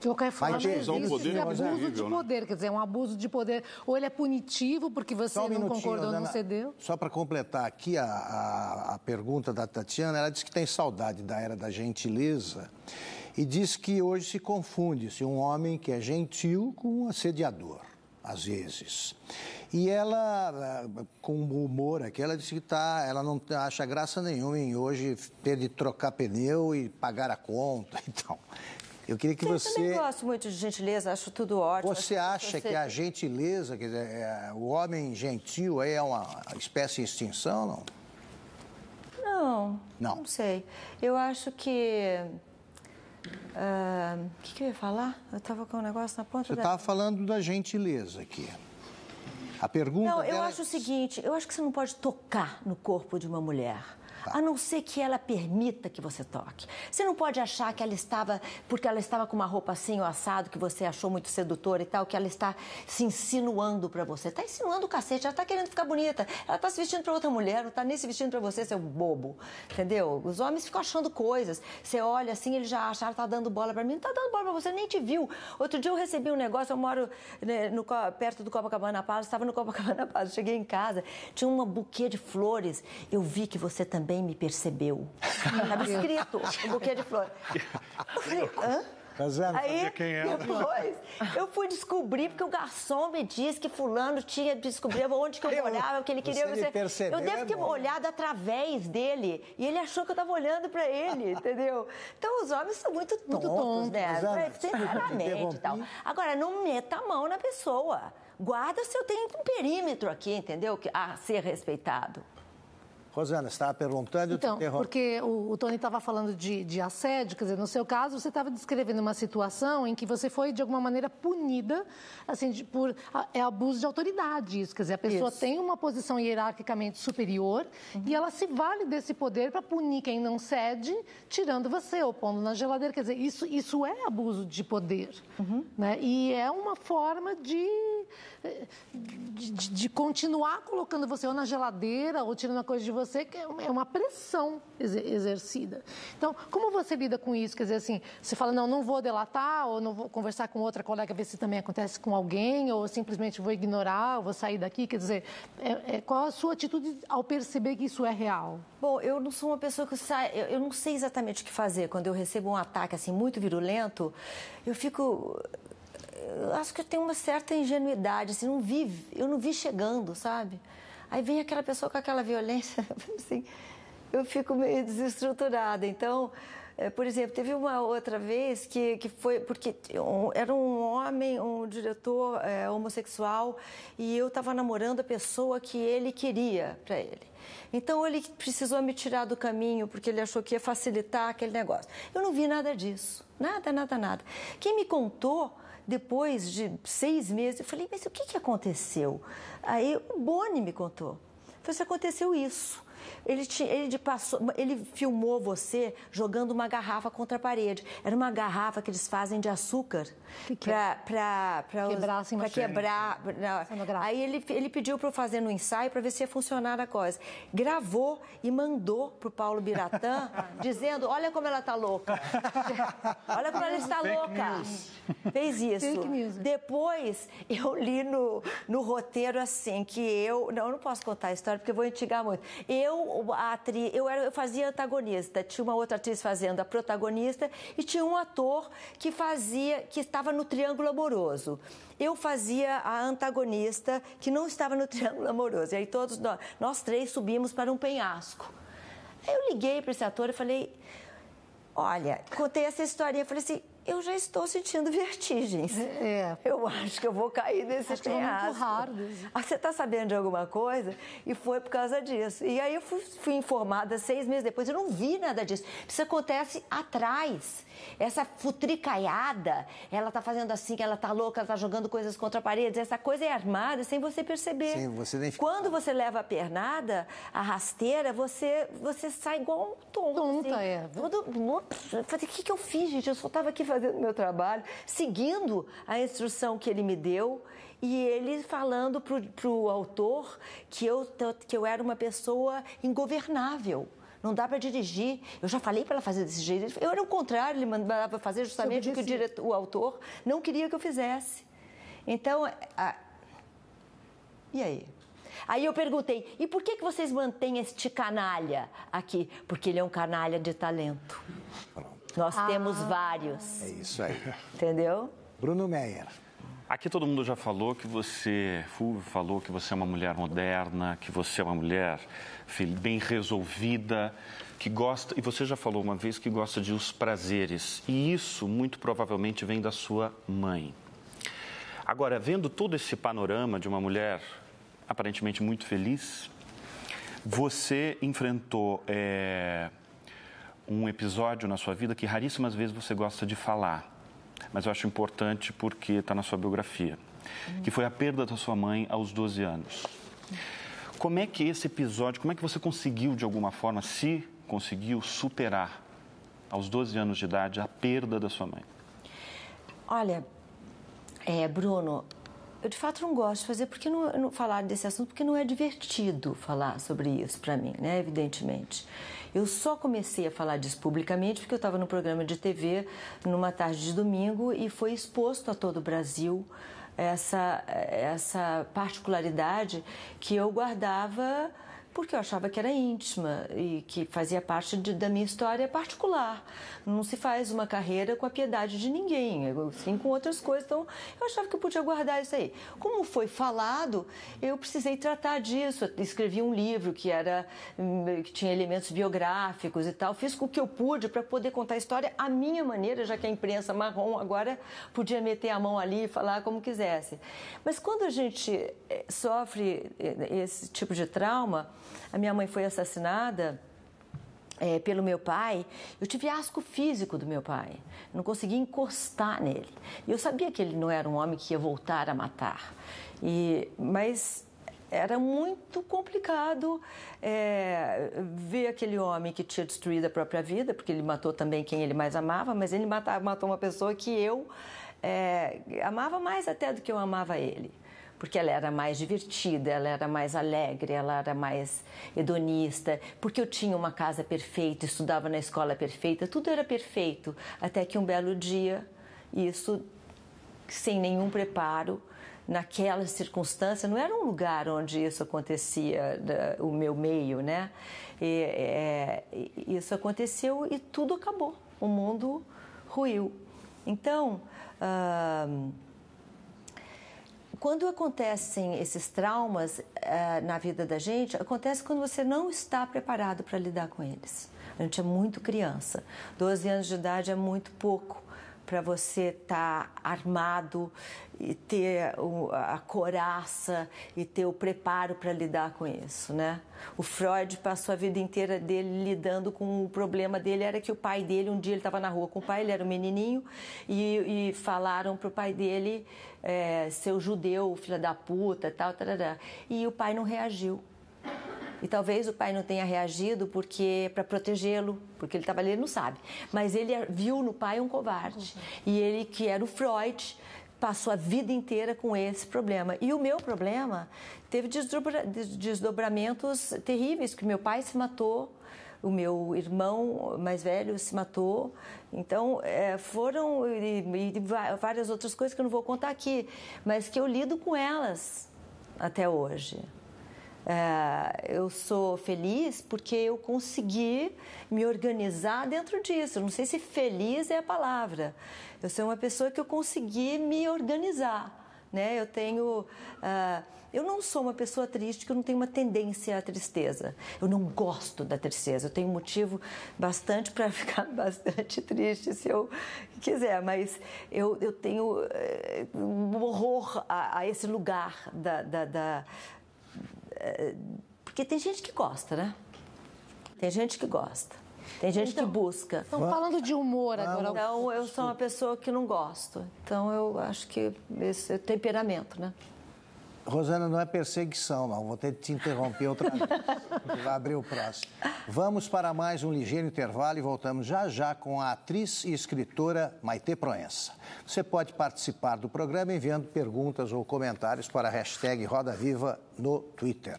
De qualquer forma, Mas, existe um poder é abuso de né? poder, né? quer dizer, é um abuso de poder. Ou ele é punitivo porque você um não concordou, Nana, não cedeu. Só para completar aqui a, a, a pergunta da Tatiana, ela disse que tem saudade da era da gentileza e diz que hoje se confunde-se um homem que é gentil com um assediador, às vezes. E ela, ah, com humor aqui, ela disse que tá, ela não acha graça nenhuma em hoje ter de trocar pneu e pagar a conta então. Eu queria que você. Eu também gosto muito de gentileza, acho tudo ótimo. Você acha que, você... que a gentileza, quer dizer, é, o homem gentil é uma espécie de extinção, não? Não. Não. Não sei. Eu acho que. Ah, o uh, que, que eu ia falar? Eu estava com um negócio na ponta Você estava da... falando da gentileza aqui. A pergunta. Não, eu é acho o seguinte: eu acho que você não pode tocar no corpo de uma mulher. Tá. A não ser que ela permita que você toque. Você não pode achar que ela estava, porque ela estava com uma roupa assim ou assado, que você achou muito sedutora e tal, que ela está se insinuando para você. Está insinuando o cacete, ela está querendo ficar bonita. Ela está se vestindo para outra mulher, não está nem se vestindo para você, seu bobo. Entendeu? Os homens ficam achando coisas. Você olha assim, ele já acha, ela ah, está dando bola para mim. Não está dando bola para você, nem te viu. Outro dia eu recebi um negócio, eu moro né, no, perto do Copacabana Palace, estava no Copacabana Palace, cheguei em casa, tinha uma buquê de flores. Eu vi que você também também me percebeu. Estava escrito, um buquê de flor. Eu falei, hã? Fazendo, tá Aí, quem é? depois, eu fui descobrir, porque o garçom me disse que fulano tinha descobrido onde que eu, eu que ele queria... Você, você... Percebeu, eu devo ter é olhado através dele, e ele achou que eu estava olhando para ele, entendeu? Então, os homens são muito tontos, né? Fazendo. Né? Sinceramente e tal. Agora, não meta a mão na pessoa. Guarda se eu tenho um perímetro aqui, entendeu? A ser respeitado. Rosana, estava perguntando, então, porque o, o Tony estava falando de, de assédio, quer dizer, no seu caso, você estava descrevendo uma situação em que você foi, de alguma maneira, punida, assim, de, por é abuso de autoridade isso, quer dizer, a pessoa isso. tem uma posição hierarquicamente superior uhum. e ela se vale desse poder para punir quem não cede, tirando você ou pondo na geladeira, quer dizer, isso, isso é abuso de poder, uhum. né? E é uma forma de de, de, continuar colocando você ou na geladeira ou tirando uma coisa de você, que é uma é pressão exercida. Então, como você lida com isso? Quer dizer, assim, você fala, não, não vou delatar, ou não vou conversar com outra colega, ver se também acontece com alguém, ou simplesmente vou ignorar, vou sair daqui. Quer dizer, é, é, qual a sua atitude ao perceber que isso é real? Bom, eu não sou uma pessoa que sai, eu, eu não sei exatamente o que fazer. Quando eu recebo um ataque, assim, muito virulento, eu fico eu acho que eu tenho uma certa ingenuidade, assim, não vi, eu não vi chegando, sabe? Aí vem aquela pessoa com aquela violência, assim, eu fico meio desestruturada. Então, é, por exemplo, teve uma outra vez que, que foi porque era um homem, um diretor é, homossexual e eu estava namorando a pessoa que ele queria para ele. Então ele precisou me tirar do caminho porque ele achou que ia facilitar aquele negócio. Eu não vi nada disso, nada, nada, nada. Quem me contou depois de seis meses, eu falei, mas o que, que aconteceu? Aí o Boni me contou. Falei, aconteceu isso. Ele, ele, passou, ele filmou você jogando uma garrafa contra a parede. Era uma garrafa que eles fazem de açúcar que que é? para quebrar. Assim, pra quebrar não. É Aí ele, ele pediu para eu fazer no ensaio para ver se ia funcionar a coisa. Gravou e mandou para o Paulo Biratã, dizendo: Olha como ela está louca. Olha como ela está louca. Fez isso. Depois eu li no, no roteiro assim que eu. Não, eu não posso contar a história porque eu vou intrigar muito. Eu eu, a eu, era, eu fazia antagonista, tinha uma outra atriz fazendo a protagonista e tinha um ator que fazia, que estava no Triângulo Amoroso. Eu fazia a antagonista que não estava no Triângulo Amoroso. E aí todos nós, nós três subimos para um penhasco. Aí eu liguei para esse ator e falei, olha, contei essa história. falei assim, eu já estou sentindo vertigens. É. Eu acho que eu vou cair nesse acho Que é raro. Ah, você está sabendo de alguma coisa? E foi por causa disso. E aí eu fui, fui informada seis meses depois, eu não vi nada disso. Isso acontece atrás. Essa futricaiada, ela tá fazendo assim, ela tá louca, ela tá jogando coisas contra a parede, Essa coisa é armada sem você perceber. Sim, você nem fica... Quando você leva a pernada, a rasteira, você, você sai igual um tonto. Tonta, assim. é. o que, que eu fiz, gente? Eu só estava aqui fazendo meu trabalho, seguindo a instrução que ele me deu e ele falando pro, pro autor que eu, que eu era uma pessoa ingovernável não dá para dirigir. Eu já falei para ela fazer desse jeito. Eu era o contrário, ele mandava fazer justamente o que o, diretor, o autor não queria que eu fizesse. Então, é, a... e aí? Aí eu perguntei, e por que, que vocês mantêm este canalha aqui? Porque ele é um canalha de talento. Pronto. Nós ah. temos vários. É isso aí. Entendeu? Bruno Meyer. Aqui todo mundo já falou que você, Fulvio, falou que você é uma mulher moderna, que você é uma mulher bem resolvida, que gosta, e você já falou uma vez que gosta de os prazeres, e isso muito provavelmente vem da sua mãe. Agora, vendo todo esse panorama de uma mulher aparentemente muito feliz, você enfrentou é, um episódio na sua vida que raríssimas vezes você gosta de falar, mas eu acho importante porque está na sua biografia, que foi a perda da sua mãe aos 12 anos. Como é que esse episódio, como é que você conseguiu, de alguma forma, se conseguiu superar, aos 12 anos de idade, a perda da sua mãe? Olha, é, Bruno, eu de fato não gosto de fazer porque não, não, falar desse assunto porque não é divertido falar sobre isso para mim, né? Evidentemente. Eu só comecei a falar disso publicamente porque eu estava no programa de TV numa tarde de domingo e foi exposto a todo o Brasil essa, essa particularidade que eu guardava porque eu achava que era íntima e que fazia parte de, da minha história particular. Não se faz uma carreira com a piedade de ninguém, é sim com outras coisas. Então, eu achava que eu podia guardar isso aí. Como foi falado, eu precisei tratar disso. Eu escrevi um livro que era hum, que tinha elementos biográficos e tal. Fiz o que eu pude para poder contar a história à minha maneira, já que a imprensa marrom agora podia meter a mão ali e falar como quisesse. Mas quando a gente eh, sofre eh, esse tipo de trauma, a minha mãe foi assassinada é, pelo meu pai, eu tive asco físico do meu pai. Eu não conseguia encostar nele. E eu sabia que ele não era um homem que ia voltar a matar. E, mas era muito complicado é, ver aquele homem que tinha destruído a própria vida, porque ele matou também quem ele mais amava, mas ele matou uma pessoa que eu é, amava mais até do que eu amava ele porque ela era mais divertida, ela era mais alegre, ela era mais hedonista, porque eu tinha uma casa perfeita, estudava na escola perfeita, tudo era perfeito, até que um belo dia, isso sem nenhum preparo, naquela circunstância, não era um lugar onde isso acontecia, o meu meio, né? E, é, isso aconteceu e tudo acabou, o mundo ruiu. Então, quando acontecem esses traumas uh, na vida da gente, acontece quando você não está preparado para lidar com eles. A gente é muito criança. 12 anos de idade é muito pouco para você estar tá armado e ter o, a coraça e ter o preparo para lidar com isso, né? O Freud passou a vida inteira dele lidando com o problema dele era que o pai dele um dia ele estava na rua com o pai, ele era um menininho e, e falaram pro pai dele é, seu judeu, filha da puta, tal, tarará. e o pai não reagiu. E talvez o pai não tenha reagido porque para protegê-lo, porque ele estava ali, ele não sabe. Mas ele é, viu no pai um covarde. Uhum. E ele, que era o Freud, passou a vida inteira com esse problema. E o meu problema teve desdobra, desdobramentos terríveis, que meu pai se matou, o meu irmão mais velho se matou. Então, é, foram e, e várias outras coisas que eu não vou contar aqui, mas que eu lido com elas até hoje. É, eu sou feliz porque eu consegui me organizar dentro disso. Eu não sei se feliz é a palavra. Eu sou uma pessoa que eu consegui me organizar. Né? Eu tenho, uh, eu não sou uma pessoa triste, que eu não tenho uma tendência à tristeza. Eu não gosto da tristeza. Eu tenho motivo bastante para ficar bastante triste se eu quiser, mas eu, eu tenho uh, um horror a, a esse lugar da, da, da porque tem gente que gosta, né? Tem gente que gosta. Tem gente então, que busca. Estão falando de humor agora. Então, eu sou uma pessoa que não gosto. Então, eu acho que esse é temperamento, né? Rosana, não é perseguição, não. Vou ter que te interromper outra vez. Vai abrir o próximo. Vamos para mais um ligeiro intervalo e voltamos já já com a atriz e escritora Maite Proença. Você pode participar do programa enviando perguntas ou comentários para a hashtag Roda Viva no Twitter.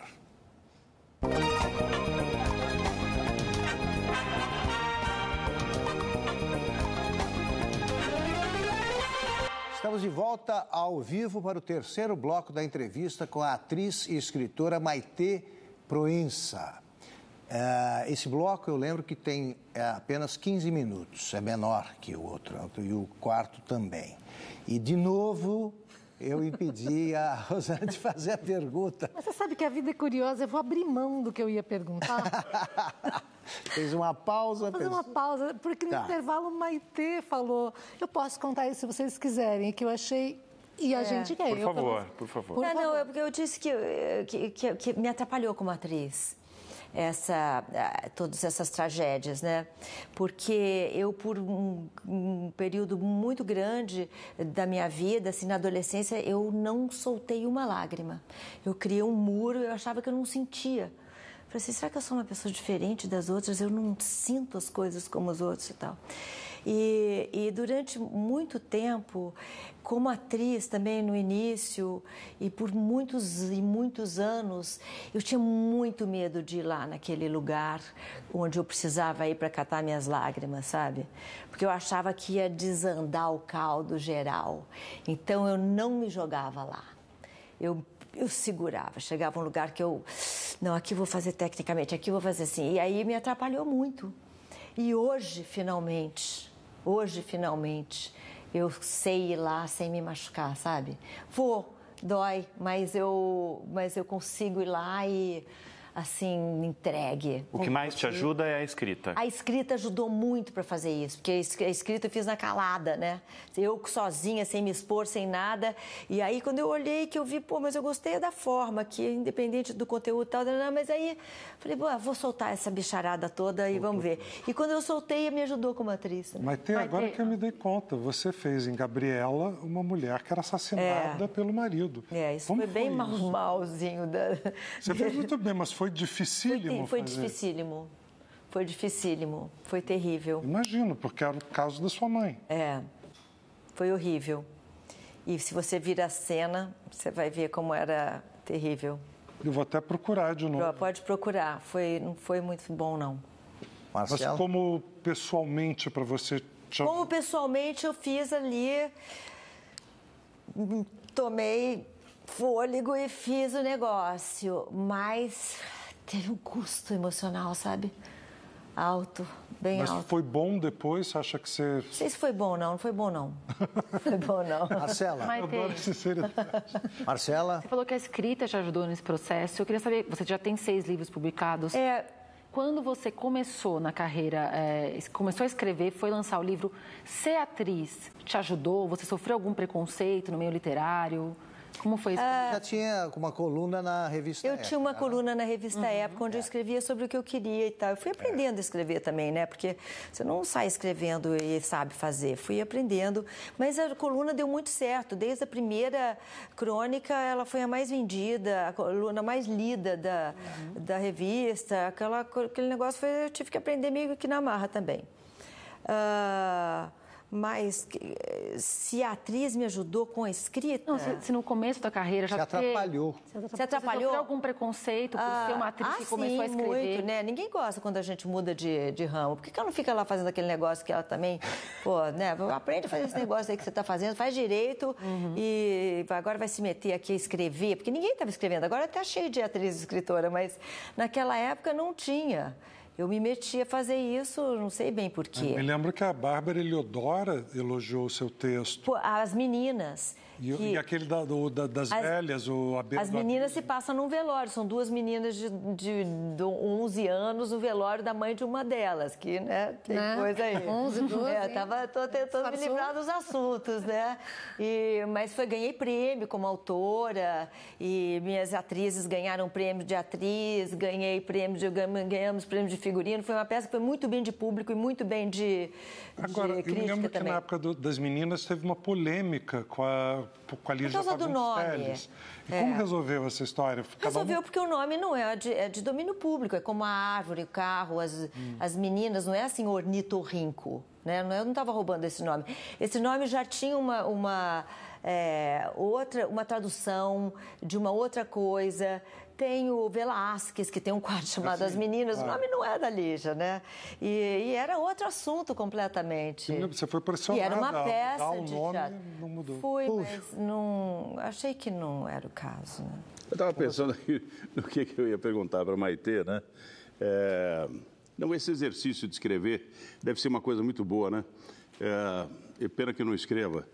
Estamos de volta ao vivo para o terceiro bloco da entrevista com a atriz e escritora Maite Proença. Eh, esse bloco eu lembro que tem eh, apenas 15 minutos, é menor que o outro, e o quarto também. E de novo eu impedi a Rosana de fazer a pergunta. Mas você sabe que a vida é curiosa, eu vou abrir mão do que eu ia perguntar. Fez uma pausa. Fez uma pausa, porque no tá. intervalo o Maitê falou, eu posso contar isso se vocês quiserem, que eu achei e a é. gente quer. Por favor, por favor. Não, não, é porque eu disse que, que, que, que me atrapalhou como atriz essa, ah, todas essas tragédias, né? Porque eu, por um, um período muito grande da minha vida, assim, na adolescência, eu não soltei uma lágrima. Eu criei um muro, eu achava que eu não sentia. Falei assim, será que eu sou uma pessoa diferente das outras? Eu não sinto as coisas como os outros e tal. E, e durante muito tempo, como atriz também no início e por muitos e muitos anos, eu tinha muito medo de ir lá naquele lugar onde eu precisava ir para catar minhas lágrimas, sabe? Porque eu achava que ia desandar o caldo geral. Então eu não me jogava lá. Eu eu segurava, chegava um lugar que eu não, aqui vou fazer tecnicamente, aqui vou fazer assim. E aí me atrapalhou muito. E hoje, finalmente, Hoje, finalmente, eu sei ir lá sem me machucar, sabe? Vou, dói, mas eu, mas eu consigo ir lá e assim, entregue. O que mais te ajuda é a escrita. A escrita ajudou muito para fazer isso, porque a escrita eu fiz na calada, né? Eu sozinha, sem me expor, sem nada. E aí, quando eu olhei, que eu vi, pô, mas eu gostei da forma, que independente do conteúdo e tal, né, né, mas aí falei, pô, vou soltar essa bicharada toda e vamos ver. E quando eu soltei, me ajudou como atriz. Né? Mas tem agora ter... que eu me dei conta, você fez em Gabriela uma mulher que era assassinada é. pelo marido. É, isso como foi bem foi malzinho. Da... Você fez muito bem, mas foi dificílimo. Foi, foi fazer. dificílimo. Foi dificílimo. Foi terrível. Imagino, porque era o caso da sua mãe. É. Foi horrível. E se você vir a cena, você vai ver como era terrível. Eu vou até procurar de novo. Pode procurar. Foi, não foi muito bom, não. Marcelo? Mas como pessoalmente para você... Como pessoalmente eu fiz ali... Hum, tomei fôlego e fiz o negócio, mas teve um custo emocional, sabe? Alto, bem mas alto. Mas foi bom depois? Você acha que você. Não sei se foi bom, não. Não foi bom, não. foi bom, não. Marcela. Mas adoro sinceridade. Marcela. Você falou que a escrita te ajudou nesse processo. Eu queria saber, você já tem seis livros publicados. É. Quando você começou na carreira, é, começou a escrever, foi lançar o livro Ser Atriz, te ajudou? Você sofreu algum preconceito no meio literário? Como foi isso? Ah, já tinha uma coluna na revista Eu Época, tinha uma né? coluna na revista uhum, Época, onde é. eu escrevia sobre o que eu queria e tal. Eu fui é. aprendendo é. a escrever também, né? Porque você não sai escrevendo e sabe fazer. Fui aprendendo. Mas a coluna deu muito certo. Desde a primeira crônica, ela foi a mais vendida, a coluna mais lida da, uhum. da revista. Aquela, aquele negócio foi, eu tive que aprender meio que na marra também. Ah, mas se a atriz me ajudou com a escrita. Não, se, se no começo da carreira já. Se atrapalhou. Ter, se atrapalhou. Se atrapalhou. algum preconceito por ah, ser uma atriz ah, que começou sim, a escrever? Muito, né? Ninguém gosta quando a gente muda de, de ramo. Por que, que ela não fica lá fazendo aquele negócio que ela também. Pô, né? Aprende a fazer esse negócio aí que você está fazendo, faz direito uhum. e agora vai se meter aqui a escrever. Porque ninguém estava escrevendo. Agora até tá cheio de atriz escritora, mas naquela época não tinha. Eu me meti a fazer isso, não sei bem porquê. Eu me lembro que a Bárbara Eliodora elogiou o seu texto. As meninas. E, que... e aquele da, do, da, das as, velhas, o a, As meninas se passam num velório, são duas meninas de, de, de 11 anos o velório da mãe de uma delas, que, né, tem né? coisa aí. 11, 12. É, tava, tô tentando Passou. me livrar dos assuntos, né? E, mas foi, ganhei prêmio como autora, e minhas atrizes ganharam prêmio de atriz, ganhei prêmio de, ganhamos prêmio de figurino, foi uma peça que foi muito bem de público e muito bem de, Agora, de crítica eu lembro que na época do, das meninas teve uma polêmica com a com Por causa do nome. E é. como resolveu essa história? Cada resolveu um... porque o nome não é de, é de, domínio público, é como a árvore, o carro, as, hum. as meninas, não é assim ornitorrinco. Né? Eu não estava roubando esse nome. Esse nome já tinha uma, uma é, outra, uma tradução de uma outra coisa. Tem o Velasquez, que tem um quarto chamado assim, As Meninas. Ah. O nome não é da Lígia, né? E, e, era outro assunto completamente. Você foi pressionada. E era uma peça um de nome, Não mudou. Fui, mas não, achei que não era o caso. Né? Eu estava pensando aqui no que, que eu ia perguntar para a Maitê, né? É, não, esse exercício de escrever deve ser uma coisa muito boa, né? É, pena que eu não escreva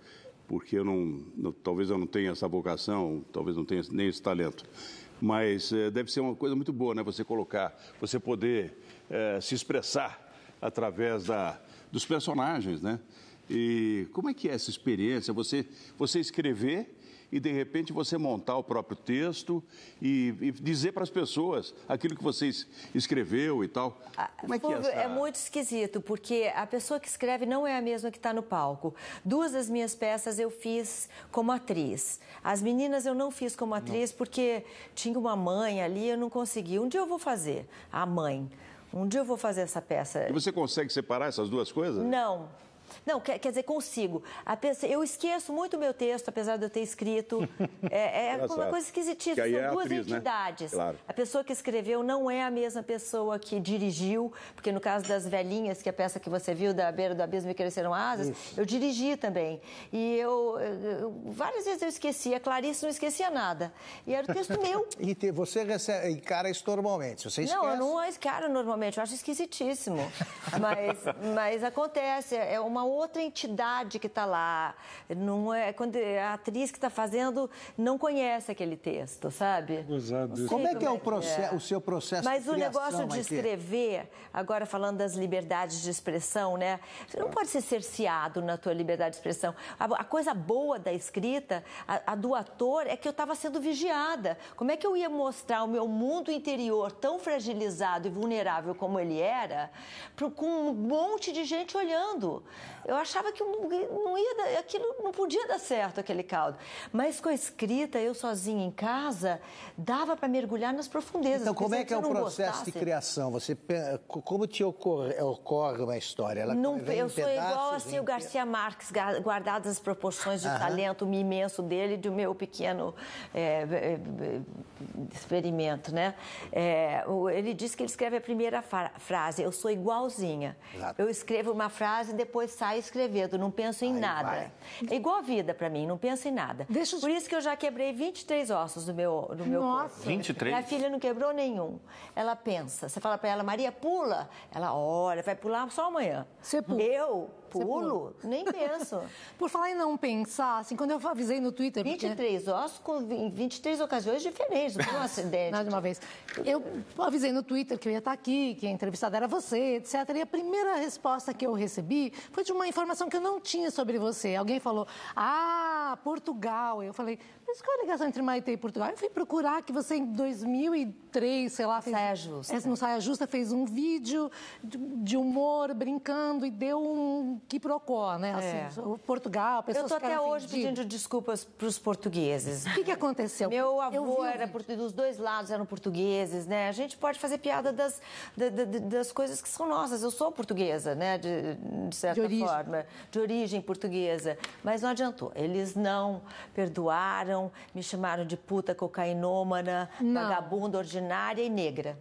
porque eu não, não, talvez eu não tenha essa vocação, talvez não tenha nem esse talento. Mas é, deve ser uma coisa muito boa, né? Você colocar, você poder é, se expressar através da, dos personagens, né? E como é que é essa experiência? Você, você escrever e de repente você montar o próprio texto e, e dizer para as pessoas aquilo que você escreveu e tal. Ah, como é que é essa... É muito esquisito, porque a pessoa que escreve não é a mesma que está no palco. Duas das minhas peças eu fiz como atriz. As meninas eu não fiz como atriz não. porque tinha uma mãe ali, eu não consegui. Um dia eu vou fazer a mãe. Um dia eu vou fazer essa peça. E você consegue separar essas duas coisas? Não, não, quer, quer dizer, consigo. Pessoa, eu esqueço muito meu texto, apesar de eu ter escrito. É, é uma coisa esquisitíssima. São é duas atriz, né? entidades. Né? Claro. A pessoa que escreveu não é a mesma pessoa que dirigiu, porque no caso das velhinhas, que é a peça que você viu, da beira do abismo e cresceram asas, Isso. eu dirigi também. E eu, eu, várias vezes eu esquecia, a Clarice não esquecia nada. E era o texto meu. E te, você recebe, encara isso normalmente, você esquece? Não, eu não encaro normalmente, eu acho esquisitíssimo. mas, mas acontece, é uma uma outra entidade que está lá. Não é, é, quando a atriz que está fazendo não conhece aquele texto, sabe? Como, como é que é, o, é processo, é. o seu processo Mas de o negócio de escrever, agora falando das liberdades de expressão, né? Você não tá. pode ser cerceado na tua liberdade de expressão. A, a coisa boa da escrita, a, a do ator, é que eu estava sendo vigiada. Como é que eu ia mostrar o meu mundo interior tão fragilizado e vulnerável como ele era, pro, com um monte de gente olhando? Eu achava que não ia, aquilo não podia dar certo aquele caldo. Mas com a escrita, eu sozinha em casa, dava para mergulhar nas profundezas. Então, como é que é o processo gostasse... de criação? Você como te ocorre, ocorre uma história? Ela não, eu sou pedaços, igual assim o Garcia Marques, guardadas as proporções de Aham. talento imenso dele, e um meu pequeno é, é, é, experimento, né? É, ele diz que ele escreve a primeira frase. Eu sou igualzinha. Exato. Eu escrevo uma frase e depois saio escrevendo, não penso em nada. Vai. É igual a vida para mim, não penso em nada. Deixa Por isso que eu já quebrei 23 ossos do meu, do meu Nossa. corpo. 23? Minha filha não quebrou nenhum. Ela pensa. Você fala para ela, Maria, pula. Ela olha, vai pular só amanhã. Você pula. Eu pulo? Nem penso. Por falar em não pensar, assim, quando eu avisei no Twitter... 23 porque... Né? em 23 ocasiões diferentes, não um acidente. Não, de uma vez. Eu avisei no Twitter que eu ia estar aqui, que a entrevistada era você, etc. E a primeira resposta que eu recebi foi de uma informação que eu não tinha sobre você. Alguém falou, ah, Portugal. Eu falei, mas qual é a ligação entre Maite e Portugal? Eu fui procurar que você em 2003, sei lá... Fez... Saia Justa. Essa, é, no Saia Justa fez um vídeo de humor, brincando, e deu um que procó, né? Assim, é. O Portugal, pessoas Eu estou até hoje pedindo desculpas para os portugueses. O que, que aconteceu? Meu avô era português, dos dois lados eram portugueses, né? A gente pode fazer piada das, da, da, das coisas que são nossas. Eu sou portuguesa, né? De, de certa de forma, de origem portuguesa. Mas não adiantou. Eles não perdoaram, me chamaram de puta, cocainômana, não. vagabunda, ordinária e negra.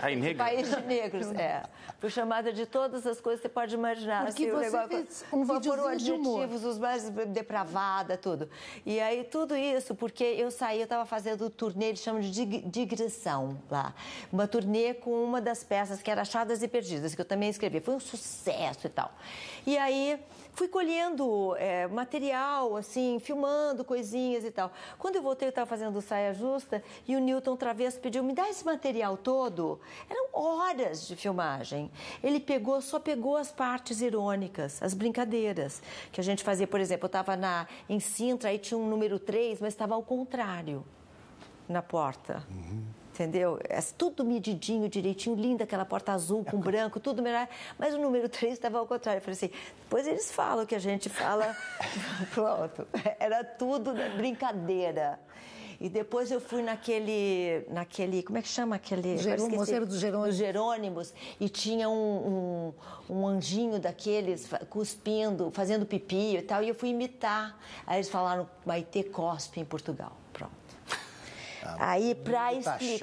País de negros, é. Foi chamada de todas as coisas que você pode imaginar. Porque assim, você negócio, fez um foram adjetivos os mais depravada, tudo. E aí tudo isso, porque eu saí, eu estava fazendo turnê, eles chamam de digressão lá. Uma turnê com uma das peças que era Achadas e Perdidas, que eu também escrevi. Foi um sucesso e tal. E aí fui colhendo é, material, assim, filmando coisinhas e tal. Quando eu voltei, eu estava fazendo saia justa e o Newton Travesso pediu: me dá esse material todo. Eram horas de filmagem. Ele pegou, só pegou as partes irônicas, as brincadeiras que a gente fazia. Por exemplo, eu estava em Sintra, e tinha um número 3, mas estava ao contrário na porta. Uhum entendeu? É tudo medidinho, direitinho, linda aquela porta azul com branco, tudo melhor. Mas o número 3 estava ao contrário. Eu falei assim, depois eles falam que a gente fala. Pronto. Era tudo brincadeira. E depois eu fui naquele, naquele, como é que chama aquele? Jerônimo, Mosteiro dos Jerônimos. Jerônimos. E tinha um, um, um, anjinho daqueles cuspindo, fazendo pipi e tal. E eu fui imitar. Aí eles falaram Maitê cospe em Portugal. Ah, Aí, para tá explicar,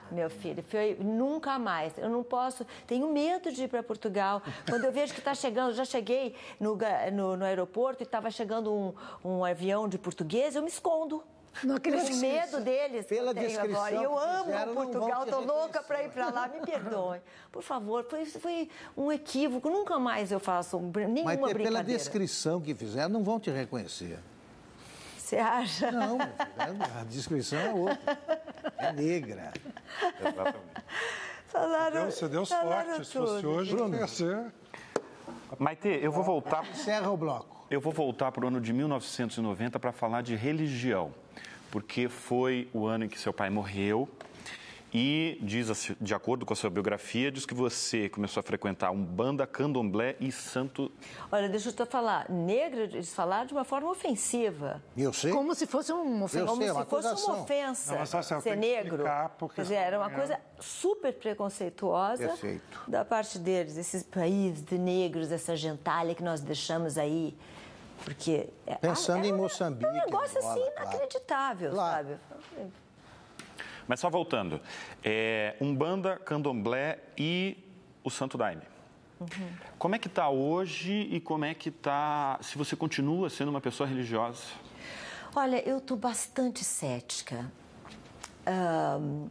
chata. meu filho, foi nunca mais. Eu não posso, tenho medo de ir para Portugal. Quando eu vejo que está chegando, já cheguei no, no, no aeroporto e estava chegando um, um avião de português, eu me escondo. Não, Com medo deles Pela que eu tenho agora. Eu amo fizeram, Portugal, estou louca para ir para lá, me perdoe. Por favor, foi, foi um equívoco, nunca mais eu faço nenhuma Mas, é brincadeira. Pela descrição que fizeram, não vão te reconhecer você acha? Não, a descrição é outra. É negra. Exatamente. Falaram, Deus, você deu sorte. Se fosse hoje, Bruno. ia ser. Maite, eu vou voltar. Encerra o bloco. Eu vou voltar para o ano de 1990 para falar de religião, porque foi o ano em que seu pai morreu e diz, assim, de acordo com a sua biografia, diz que você começou a frequentar Umbanda, Candomblé e Santo. Olha, deixa eu te falar. Negra, eles falaram de uma forma ofensiva. Eu sei. Como se fosse, um, como sei, como é se fosse uma ofensa Não, ser negro. Quer dizer, era uma coisa é. super preconceituosa Perfeito. da parte deles, esses países de negros, essa gentalha que nós deixamos aí. Porque. É, Pensando em Moçambique. É um negócio agora, assim inacreditável, claro. sabe? Mas só voltando, é, Umbanda, Candomblé e o Santo Daime. Uhum. Como é que está hoje e como é que está, se você continua sendo uma pessoa religiosa? Olha, eu estou bastante cética. Um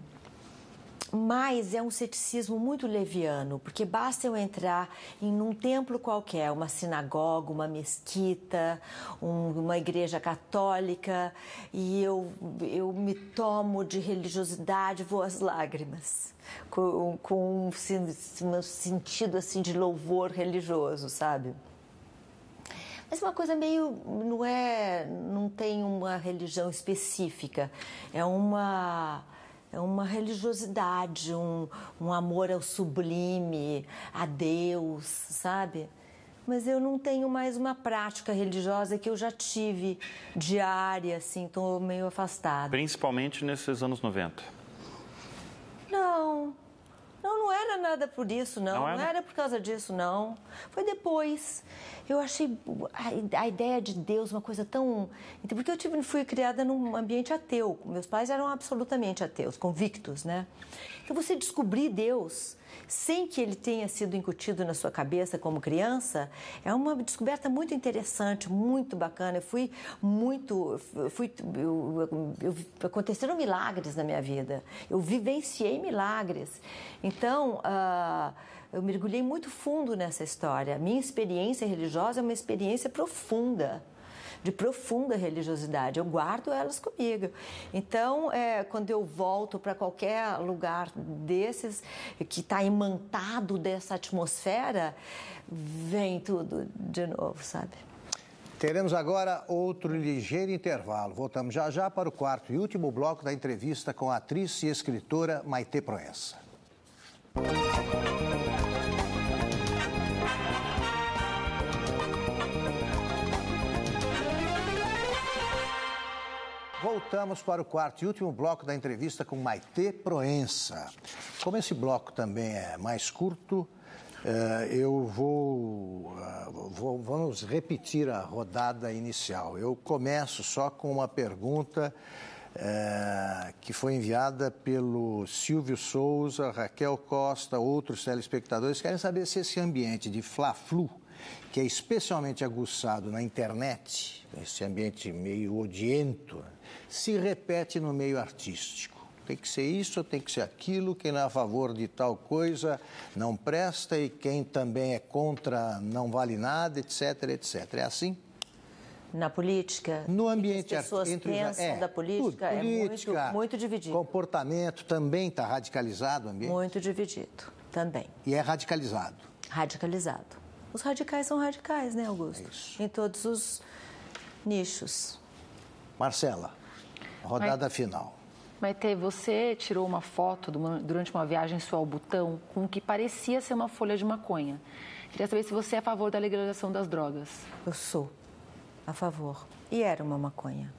mas é um ceticismo muito leviano, porque basta eu entrar em um templo qualquer, uma sinagoga, uma mesquita, um, uma igreja católica, e eu, eu me tomo de religiosidade, vou às lágrimas, com, com um, um sentido assim de louvor religioso, sabe? mas é uma coisa meio não é não tem uma religião específica é uma é uma religiosidade, um, um amor ao sublime, a Deus, sabe? Mas eu não tenho mais uma prática religiosa que eu já tive diária, assim, estou meio afastada. Principalmente nesses anos 90. Não, não, não era nada por isso, não. Não era? não era, por causa disso, não. Foi depois. Eu achei a, ideia de Deus uma coisa tão. Então, porque eu tive, fui criada num ambiente ateu. Meus pais eram absolutamente ateus, convictos, né? Então você descobrir Deus sem que ele tenha sido incutido na sua cabeça como criança, é uma descoberta muito interessante, muito bacana. Eu fui muito. Fui, eu, eu, aconteceram milagres na minha vida. Eu vivenciei milagres. Então. Uh, eu mergulhei muito fundo nessa história. Minha experiência religiosa é uma experiência profunda de profunda religiosidade. Eu guardo elas comigo. Então, é, quando eu volto para qualquer lugar desses que está imantado dessa atmosfera, vem tudo de novo, sabe? Teremos agora outro ligeiro intervalo. Voltamos já já para o quarto e último bloco da entrevista com a atriz e escritora Maite Proença. Voltamos para o quarto e último bloco da entrevista com Maite Proença. Como esse bloco também é mais curto, eh, eu vou, eh, vou, Vamos repetir a rodada inicial. Eu começo só com uma pergunta é, que foi enviada pelo Silvio Souza, Raquel Costa, outros telespectadores. Querem saber se esse ambiente de Fla-Flu, que é especialmente aguçado na internet, esse ambiente meio odiento, se repete no meio artístico. Tem que ser isso, tem que ser aquilo, quem é a favor de tal coisa não presta e quem também é contra não vale nada, etc, etc. É assim? na política? No ambiente as pessoas pensam é, da política, tudo, é política, muito, muito dividido. Comportamento também está radicalizado o ambiente? Muito dividido, também. E é radicalizado? Radicalizado. Os radicais são radicais, né, Augusto? É isso. Em todos os nichos. Marcela. Rodada Mas... final. Maite, você tirou uma foto uma, durante uma viagem sua ao Butão com o que parecia ser uma folha de maconha. Queria saber se você é a favor da legalização das drogas. Eu sou a favor. E era uma maconha.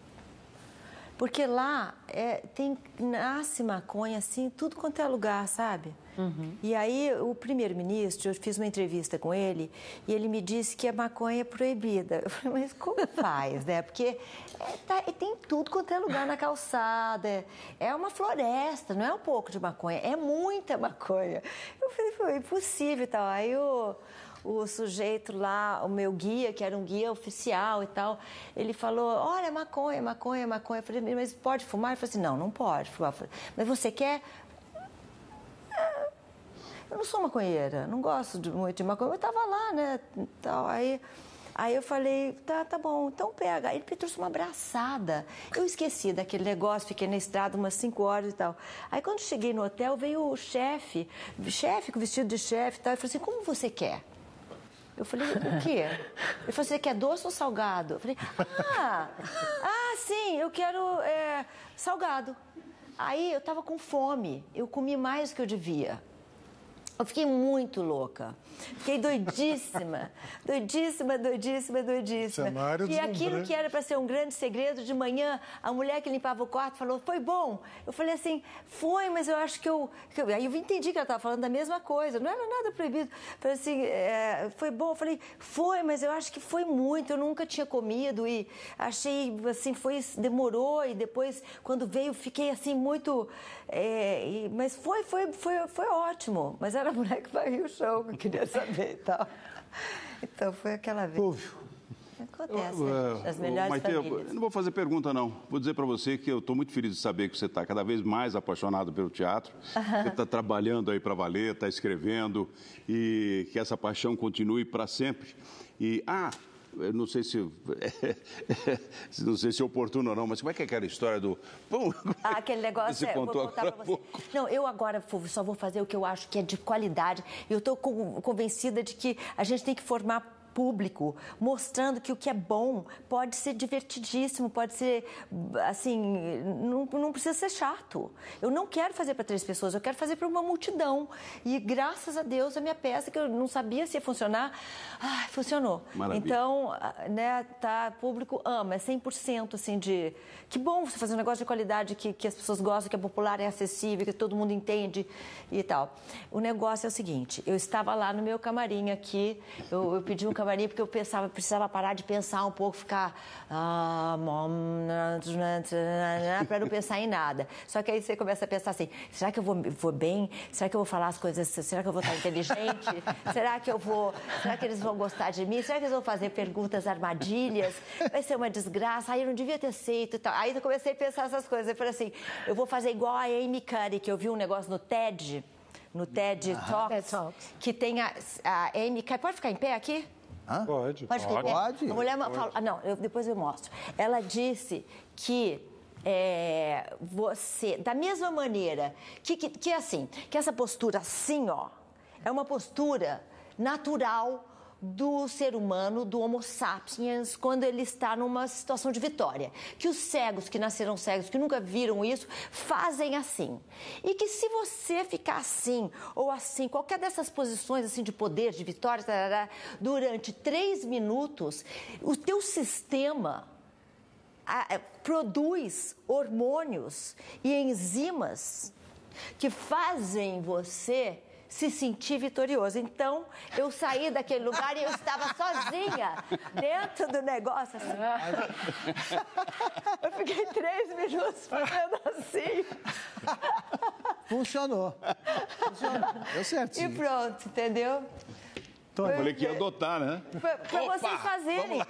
Porque lá é, tem, nasce maconha assim, tudo quanto é lugar, sabe? Uhum. E aí o primeiro-ministro, eu fiz uma entrevista com ele e ele me disse que a maconha é proibida. Eu falei, mas como faz, né? Porque é, tá, tem tudo quanto é lugar na calçada, é, é uma floresta, não é um pouco de maconha, é muita maconha. Eu falei, foi é impossível e tal. Aí o o sujeito lá, o meu guia, que era um guia oficial e tal, ele falou: Olha, maconha, maconha, maconha. Eu falei: Mas pode fumar? Ele falou assim: Não, não pode fumar. Falei, mas você quer? Eu não sou maconheira, não gosto de, muito de maconha. Eu estava lá, né? Então, aí, aí eu falei, tá, tá bom, então pega. Ele me trouxe uma abraçada. Eu esqueci daquele negócio, fiquei na estrada umas 5 horas e tal. Aí quando cheguei no hotel, veio o chefe, chefe com vestido de chefe e tal. E falou assim, como você quer? Eu falei, o quê? Ele falou, assim, você quer doce ou salgado? Eu falei, ah, ah sim, eu quero é, salgado. Aí eu tava com fome, eu comi mais do que eu devia. Eu fiquei muito louca. Fiquei doidíssima. doidíssima, doidíssima, doidíssima. e aquilo que era para ser um grande segredo, de manhã, a mulher que limpava o quarto falou: Foi bom? Eu falei assim: Foi, mas eu acho que eu. Que eu... Aí eu entendi que ela estava falando da mesma coisa, não era nada proibido. Falei assim: é, Foi bom? Eu falei: Foi, mas eu acho que foi muito. Eu nunca tinha comido e achei assim: foi demorou. E depois, quando veio, fiquei assim muito. É, e... mas foi, foi, foi, foi ótimo. Mas era era Black o Show que eu queria saber e tal. Então foi aquela vez. Houve. Acontece, eu, né? eu, As melhores Maite, famílias. Eu não vou fazer pergunta, não. Vou dizer para você que eu estou muito feliz de saber que você está cada vez mais apaixonado pelo teatro. você está trabalhando aí para valer, está escrevendo e que essa paixão continue para sempre. E, ah, eu não sei se é, não sei se é oportuno ou não, mas como é que é aquela história do é Ah, aquele negócio, é, vou contar para você. Pouco. Não, eu agora só vou fazer o que eu acho que é de qualidade. Eu estou convencida de que a gente tem que formar público, mostrando que o que é bom pode ser divertidíssimo, pode ser assim, não, não precisa ser chato. Eu não quero fazer para três pessoas, eu quero fazer para uma multidão. E graças a Deus a minha peça que eu não sabia se ia funcionar, ah, funcionou. Maravilha. Então, né, tá, público ama, é 100% assim de que bom você fazer um negócio de qualidade que, que as pessoas gostam, que é popular, é acessível, que todo mundo entende e tal. O negócio é o seguinte, eu estava lá no meu camarim aqui, eu, eu pedi um camarim porque eu pensava, precisava parar de pensar um pouco, ficar ah, né, né, né, para não pensar em nada. Só que aí você começa a pensar assim: será que eu vou, vou bem? Será que eu vou falar as coisas? Será que eu vou estar inteligente? será que eu vou? Será que eles vão gostar de mim? Será que eles vão fazer perguntas armadilhas? Vai ser uma desgraça. Aí eu não devia ter aceito. Tal. Aí eu comecei a pensar essas coisas. Eu falei assim: eu vou fazer igual a Amy Curry, que eu vi um negócio no TED no TED Talks, que tem a, a Amy... Pode ficar em pé aqui? Hã? Pode. Pode. pode. A mulher pode. Fala, ah, não, eu, depois eu mostro. Ela disse que é, você, da mesma maneira, que, que, que é assim, que essa postura assim, ó, é uma postura natural do ser humano, do Homo sapiens, quando ele está numa situação de vitória. Que os cegos que nasceram cegos, que nunca viram isso, fazem assim. E que se você ficar assim ou assim, qualquer dessas posições assim de poder, de vitória, tarará, durante três minutos, o teu sistema a, é, produz hormônios e enzimas que fazem você se sentir vitorioso. Então, eu saí daquele lugar e eu estava sozinha dentro do negócio. Assim. Eu fiquei três minutos fazendo assim. Funcionou. Funcionou. Deu certo. E pronto, entendeu? Então eu falei que ia adotar, né? Para vocês fazerem.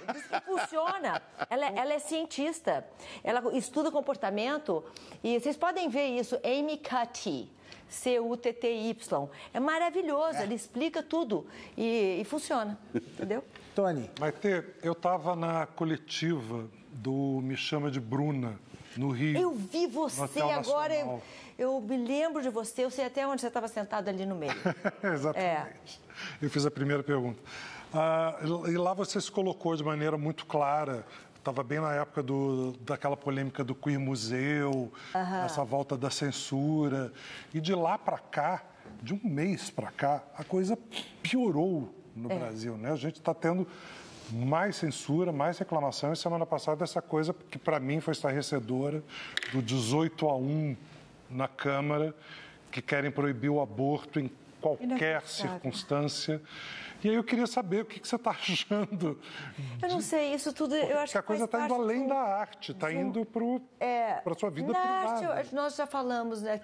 Funciona. Ela, é, ela, é cientista. Ela estuda comportamento. E vocês podem ver isso. Amy Cutty. C-U-T-T-Y. É maravilhoso, é. ele explica tudo e, e funciona, entendeu? Tony. Maite, eu estava na coletiva do Me Chama de Bruna, no Rio. Eu vi você agora, eu, eu, me lembro de você, eu sei até onde você estava sentado ali no meio. Exatamente. É. Eu fiz a primeira pergunta. Ah, e lá você se colocou de maneira muito clara estava bem na época do, daquela polêmica do Queer Museu, uhum. essa volta da censura. E de lá para cá, de um mês para cá, a coisa piorou no é. Brasil, né? A gente está tendo mais censura, mais reclamação. E semana passada essa coisa que para mim foi estarrecedora do 18 a 1 na Câmara, que querem proibir o aborto em qualquer circunstância. Sabe. E aí eu queria saber o que, que você está achando. De... Eu não sei, isso tudo eu acho que. a coisa está indo além do... da arte, está indo para é, a sua vida privada. Arte, nós já falamos né,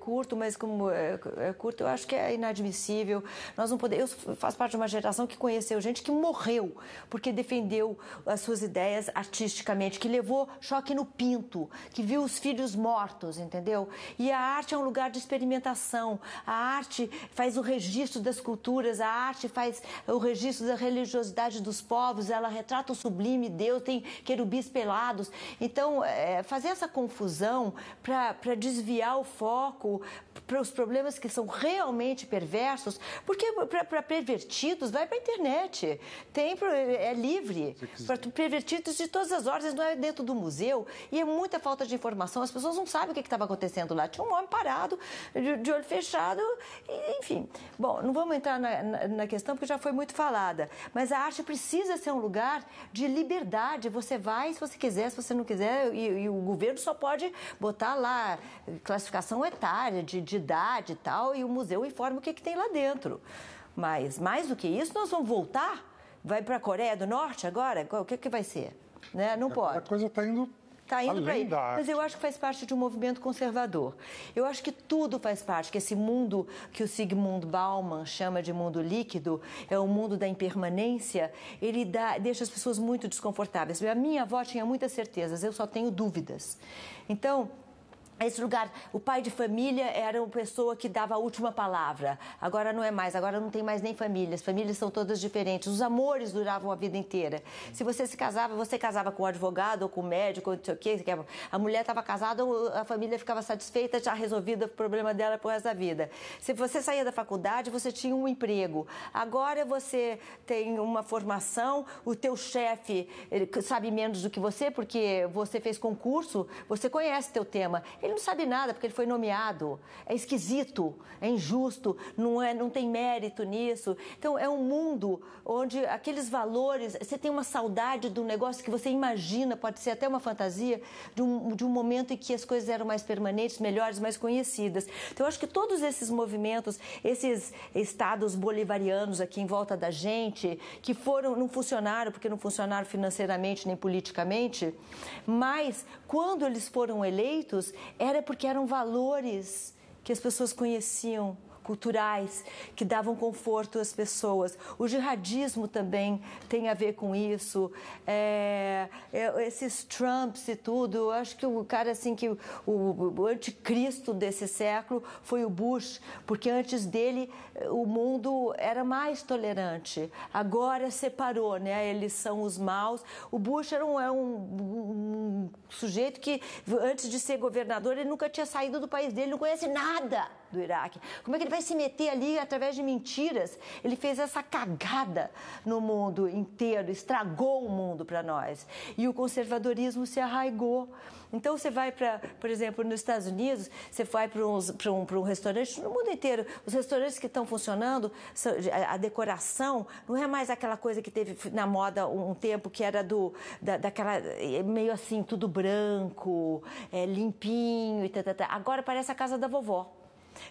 curto, mas como é, é curto, eu acho que é inadmissível. Nós não podemos. Eu faço parte de uma geração que conheceu gente que morreu porque defendeu as suas ideias artisticamente, que levou choque no pinto, que viu os filhos mortos, entendeu? E a arte é um lugar de experimentação. A arte faz o registro das culturas, a arte faz mulheres, o registro da religiosidade dos povos, ela retrata o sublime Deus, tem querubins pelados. Então, é, fazer essa confusão para desviar o foco para os problemas que são realmente perversos, porque para pervertidos, vai para a internet. Tem, é livre. Para pervertidos de todas as ordens, não é dentro do museu. E é muita falta de informação. As pessoas não sabem o que estava acontecendo lá. Tinha um homem parado, de, de olho fechado, e, enfim. Bom, não vamos entrar na, na, na questão, porque já foi muito falada. Mas a arte precisa ser um lugar de liberdade. Você vai se você quiser, se você não quiser, e, e o governo só pode botar lá classificação etária, de, de idade e tal, e o museu informa o que, que tem lá dentro. Mas mais do que isso, nós vamos voltar? Vai para a Coreia do Norte agora? O que, que vai ser? Né? Não pode. A coisa está indo Está indo para aí. Mas eu acho que faz parte de um movimento conservador. Eu acho que tudo faz parte, que esse mundo que o Sigmund Bauman chama de mundo líquido, é o mundo da impermanência, ele dá, deixa as pessoas muito desconfortáveis. A minha avó tinha muitas certezas, eu só tenho dúvidas. Então, esse lugar, o pai de família era uma pessoa que dava a última palavra. Agora não é mais, agora não tem mais nem família. As famílias são todas diferentes. Os amores duravam a vida inteira. Se você se casava, você casava com um advogado ou com um médico, ou não sei o quê. É a mulher estava casada, a família ficava satisfeita, já resolvida o problema dela por resto da vida. Se você saía da faculdade, você tinha um emprego. Agora você tem uma formação, o teu chefe sabe menos do que você, porque você fez concurso, você conhece teu tema ele não sabe nada porque ele foi nomeado. É esquisito, é injusto, não, é, não tem mérito nisso. Então, é um mundo onde aqueles valores, você tem uma saudade do negócio que você imagina, pode ser até uma fantasia, de um, de um momento em que as coisas eram mais permanentes, melhores, mais conhecidas. Então, eu acho que todos esses movimentos, esses estados bolivarianos aqui em volta da gente, que foram, não funcionaram porque não funcionaram financeiramente nem politicamente, mas quando eles foram eleitos, era porque eram valores que as pessoas conheciam culturais que davam conforto às pessoas. O jihadismo também tem a ver com isso. É, é, esses Trumps e tudo, eu acho que o cara assim que o, o anticristo desse século foi o Bush, porque antes dele o mundo era mais tolerante. Agora separou, né? Eles são os maus. O Bush era um, é um, um sujeito que antes de ser governador ele nunca tinha saído do país dele, não conhece nada do Iraque? Como é que ele vai se meter ali através de mentiras? Ele fez essa cagada no mundo inteiro, estragou o mundo para nós. E o conservadorismo se arraigou. Então você vai para, por exemplo, nos Estados Unidos, você vai para um, um restaurante, no mundo inteiro, os restaurantes que estão funcionando, é, a decoração não é mais aquela coisa que teve na moda um tempo que era do da, daquela é, meio assim tudo branco, é, limpinho e tal, Agora parece a casa da vovó.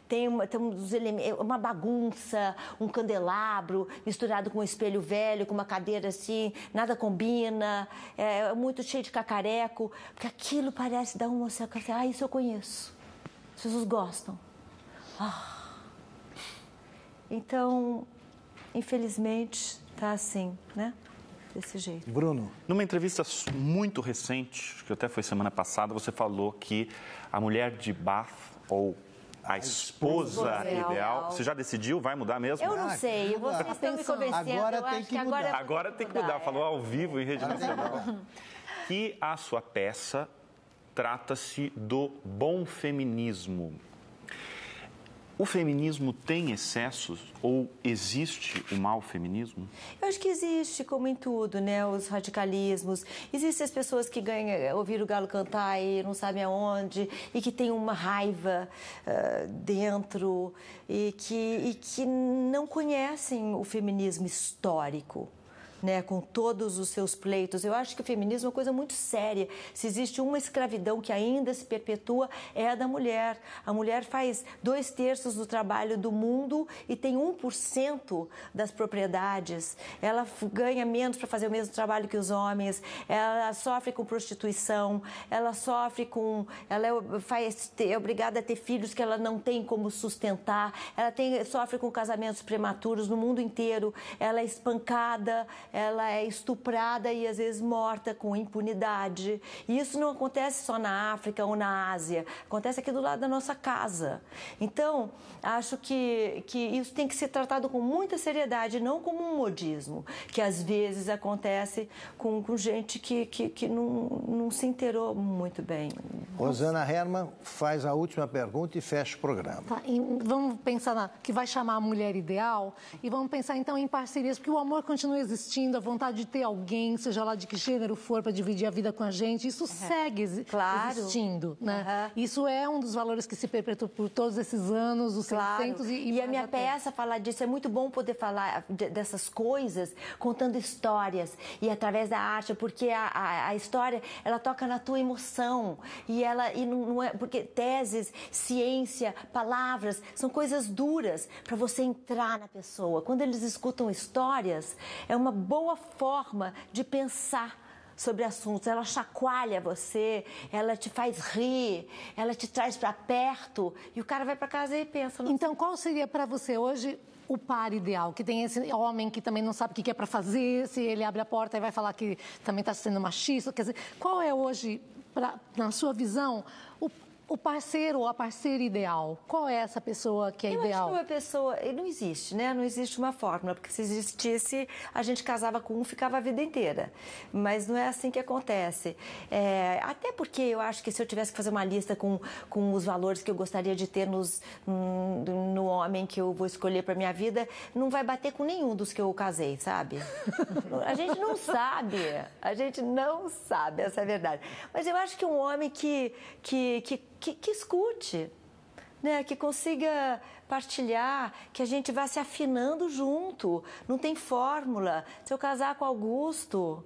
Tem, uma, tem uns elementos, é uma bagunça, um candelabro misturado com um espelho velho, com uma cadeira assim, nada combina, é, é muito cheio de cacareco, porque aquilo parece dar um certa. Ah, isso eu conheço. As pessoas gostam. Ah. Então, infelizmente, tá assim, né? desse jeito. Bruno, numa entrevista muito recente, que até foi semana passada, você falou que a mulher de Bath ou a esposa ideal. ideal. Você já decidiu? Vai mudar mesmo? Eu não ah, sei, vocês estão me convencendo. Agora tem que, que mudar. Agora, agora tem que mudar, mudar. É. falou ao vivo em rede nacional. que a sua peça trata-se do bom feminismo. O feminismo tem excessos ou existe o mau feminismo? Eu acho que existe, como em tudo, né? Os radicalismos. Existem as pessoas que ganham ouvir o galo cantar e não sabem aonde e que tem uma raiva uh, dentro e que, e que não conhecem o feminismo histórico né, com todos os seus pleitos. Eu acho que o feminismo é uma coisa muito séria. Se existe uma escravidão que ainda se perpetua, é a da mulher. A mulher faz dois terços do trabalho do mundo e tem 1% das propriedades. Ela ganha menos para fazer o mesmo trabalho que os homens. Ela sofre com prostituição. Ela sofre com. Ela é, faz, é obrigada a ter filhos que ela não tem como sustentar. Ela tem, sofre com casamentos prematuros no mundo inteiro. Ela é espancada ela é estuprada e às vezes morta com impunidade. E isso não acontece só na África ou na Ásia, acontece aqui do lado da nossa casa. Então, acho que, que isso tem que ser tratado com muita seriedade, não como um modismo, que às vezes acontece com, com gente que, que, que não, não se inteirou muito bem. Rosana Herman faz a última pergunta e fecha o programa. Tá, vamos pensar na, que vai chamar a mulher ideal e vamos pensar então em parcerias, porque o amor continua existindo sentindo, a vontade de ter alguém, seja lá de que gênero for, para dividir a vida com a gente, isso uhum. segue claro. existindo, né? Uhum. Isso é um dos valores que se perpetua por todos esses anos, os claro. e, e, e a minha até. peça falar disso, é muito bom poder falar dessas coisas, contando histórias e através da arte, porque a, a, a história, ela toca na tua emoção e ela e não, não é porque teses, ciência, palavras são coisas duras para você entrar na pessoa. Quando eles escutam histórias, é uma boa boa forma de pensar sobre assuntos. Ela chacoalha você, ela te faz rir, ela te traz para perto e o cara vai para casa e pensa. Então, sei. qual seria para você hoje o par ideal? Que tem esse homem que também não sabe o que é para fazer, se ele abre a porta e vai falar que também está sendo machista. Quer dizer, qual é hoje, pra, na sua visão, o o parceiro ou a parceira ideal? Qual é essa pessoa que é eu ideal? Acho que uma pessoa. Não existe, né? Não existe uma fórmula, porque se existisse, a gente casava com um ficava a vida inteira. Mas não é assim que acontece. É, até porque eu acho que se eu tivesse que fazer uma lista com, com os valores que eu gostaria de ter nos, hum, no homem que eu vou escolher para minha vida, não vai bater com nenhum dos que eu casei, sabe? a gente não sabe. A gente não sabe, essa é a verdade. Mas eu acho que um homem que. que, que que, que escute, né, que consiga partilhar, que a gente vá se afinando junto. Não tem fórmula. Se eu casar com Augusto,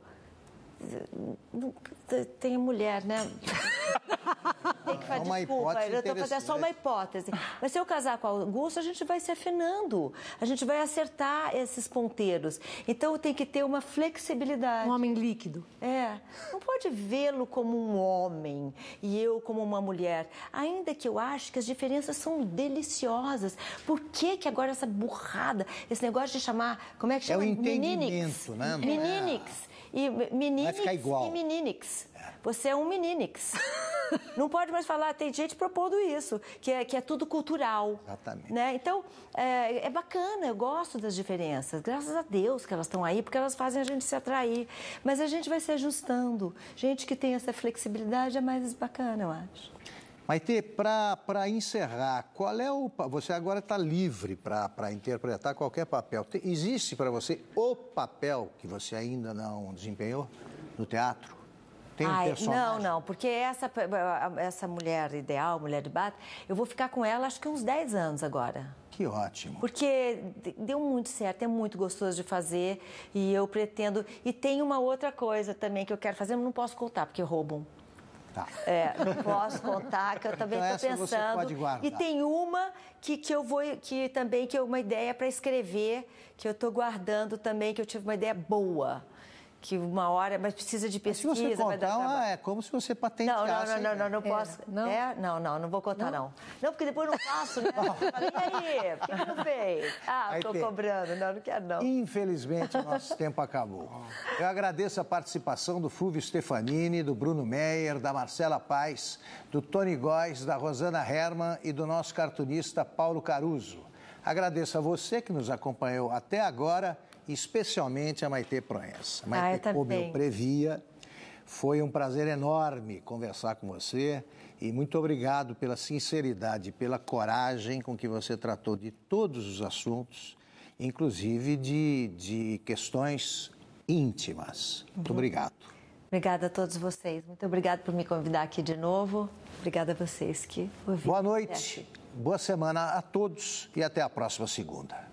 tem mulher, né? tem que fazer, é uma desculpa, eu fazendo só uma hipótese. Mas se eu casar com Augusto, a gente vai se afinando, a gente vai acertar esses ponteiros. Então tem que ter uma flexibilidade. Um homem líquido. É, não pode vê-lo como um homem e eu como uma mulher. Ainda que eu acho que as diferenças são deliciosas. Por que que agora essa burrada, esse negócio de chamar, como é que chama? É o entendimento, Meninix. né? Meninix. É. E meninix Vai ficar igual. e meninix. É. Você é um meninix. Não pode mais falar, tem gente propondo isso, que é, que é tudo cultural. Exatamente. Né? Então, é, é bacana, eu gosto das diferenças. Graças a Deus que elas estão aí, porque elas fazem a gente se atrair. Mas a gente vai se ajustando. Gente que tem essa flexibilidade é mais bacana, eu acho. Maite, para encerrar, qual é o. Você agora está livre para interpretar qualquer papel. Existe para você o papel que você ainda não desempenhou no teatro? tem um personagem. Não, não, porque essa, essa mulher ideal, mulher de bata, eu vou ficar com ela acho que uns 10 anos agora. Que ótimo. Porque deu muito certo, é muito gostoso de fazer e eu pretendo. E tem uma outra coisa também que eu quero fazer, mas não posso contar, porque roubam. Tá. É, não posso contar, que eu também estou então pensando. Você pode guardar. E tem uma que, que eu vou, que também que é uma ideia para escrever, que eu estou guardando também, que eu tive uma ideia boa que uma hora, mas precisa de pesquisa. Mas se você contar, é como se você patenteasse. Não, não, não, não, não, posso. Não? É? Não, não, não vou contar, não. Não, porque depois eu não faço, né? e aí? Por que não fez? Ah, estou cobrando. Não, não quero, não. Infelizmente, nosso tempo acabou. Eu agradeço a participação do Fulvio Stefanini, do Bruno Meyer, da Marcela Paz, do Tony Góes, da Rosana Herman e do nosso cartunista Paulo Caruso. Agradeço a você que nos acompanhou até agora especialmente a Maite Proença. Maite, ah, como eu previa, foi um prazer enorme conversar com você e muito obrigado pela sinceridade, pela coragem com que você tratou de todos os assuntos, inclusive de, de questões íntimas. Muito uhum. obrigado. Obrigada a todos vocês. Muito obrigado por me convidar aqui de novo. Obrigada a vocês que ouviram. Boa noite, boa semana a todos e até a próxima segunda.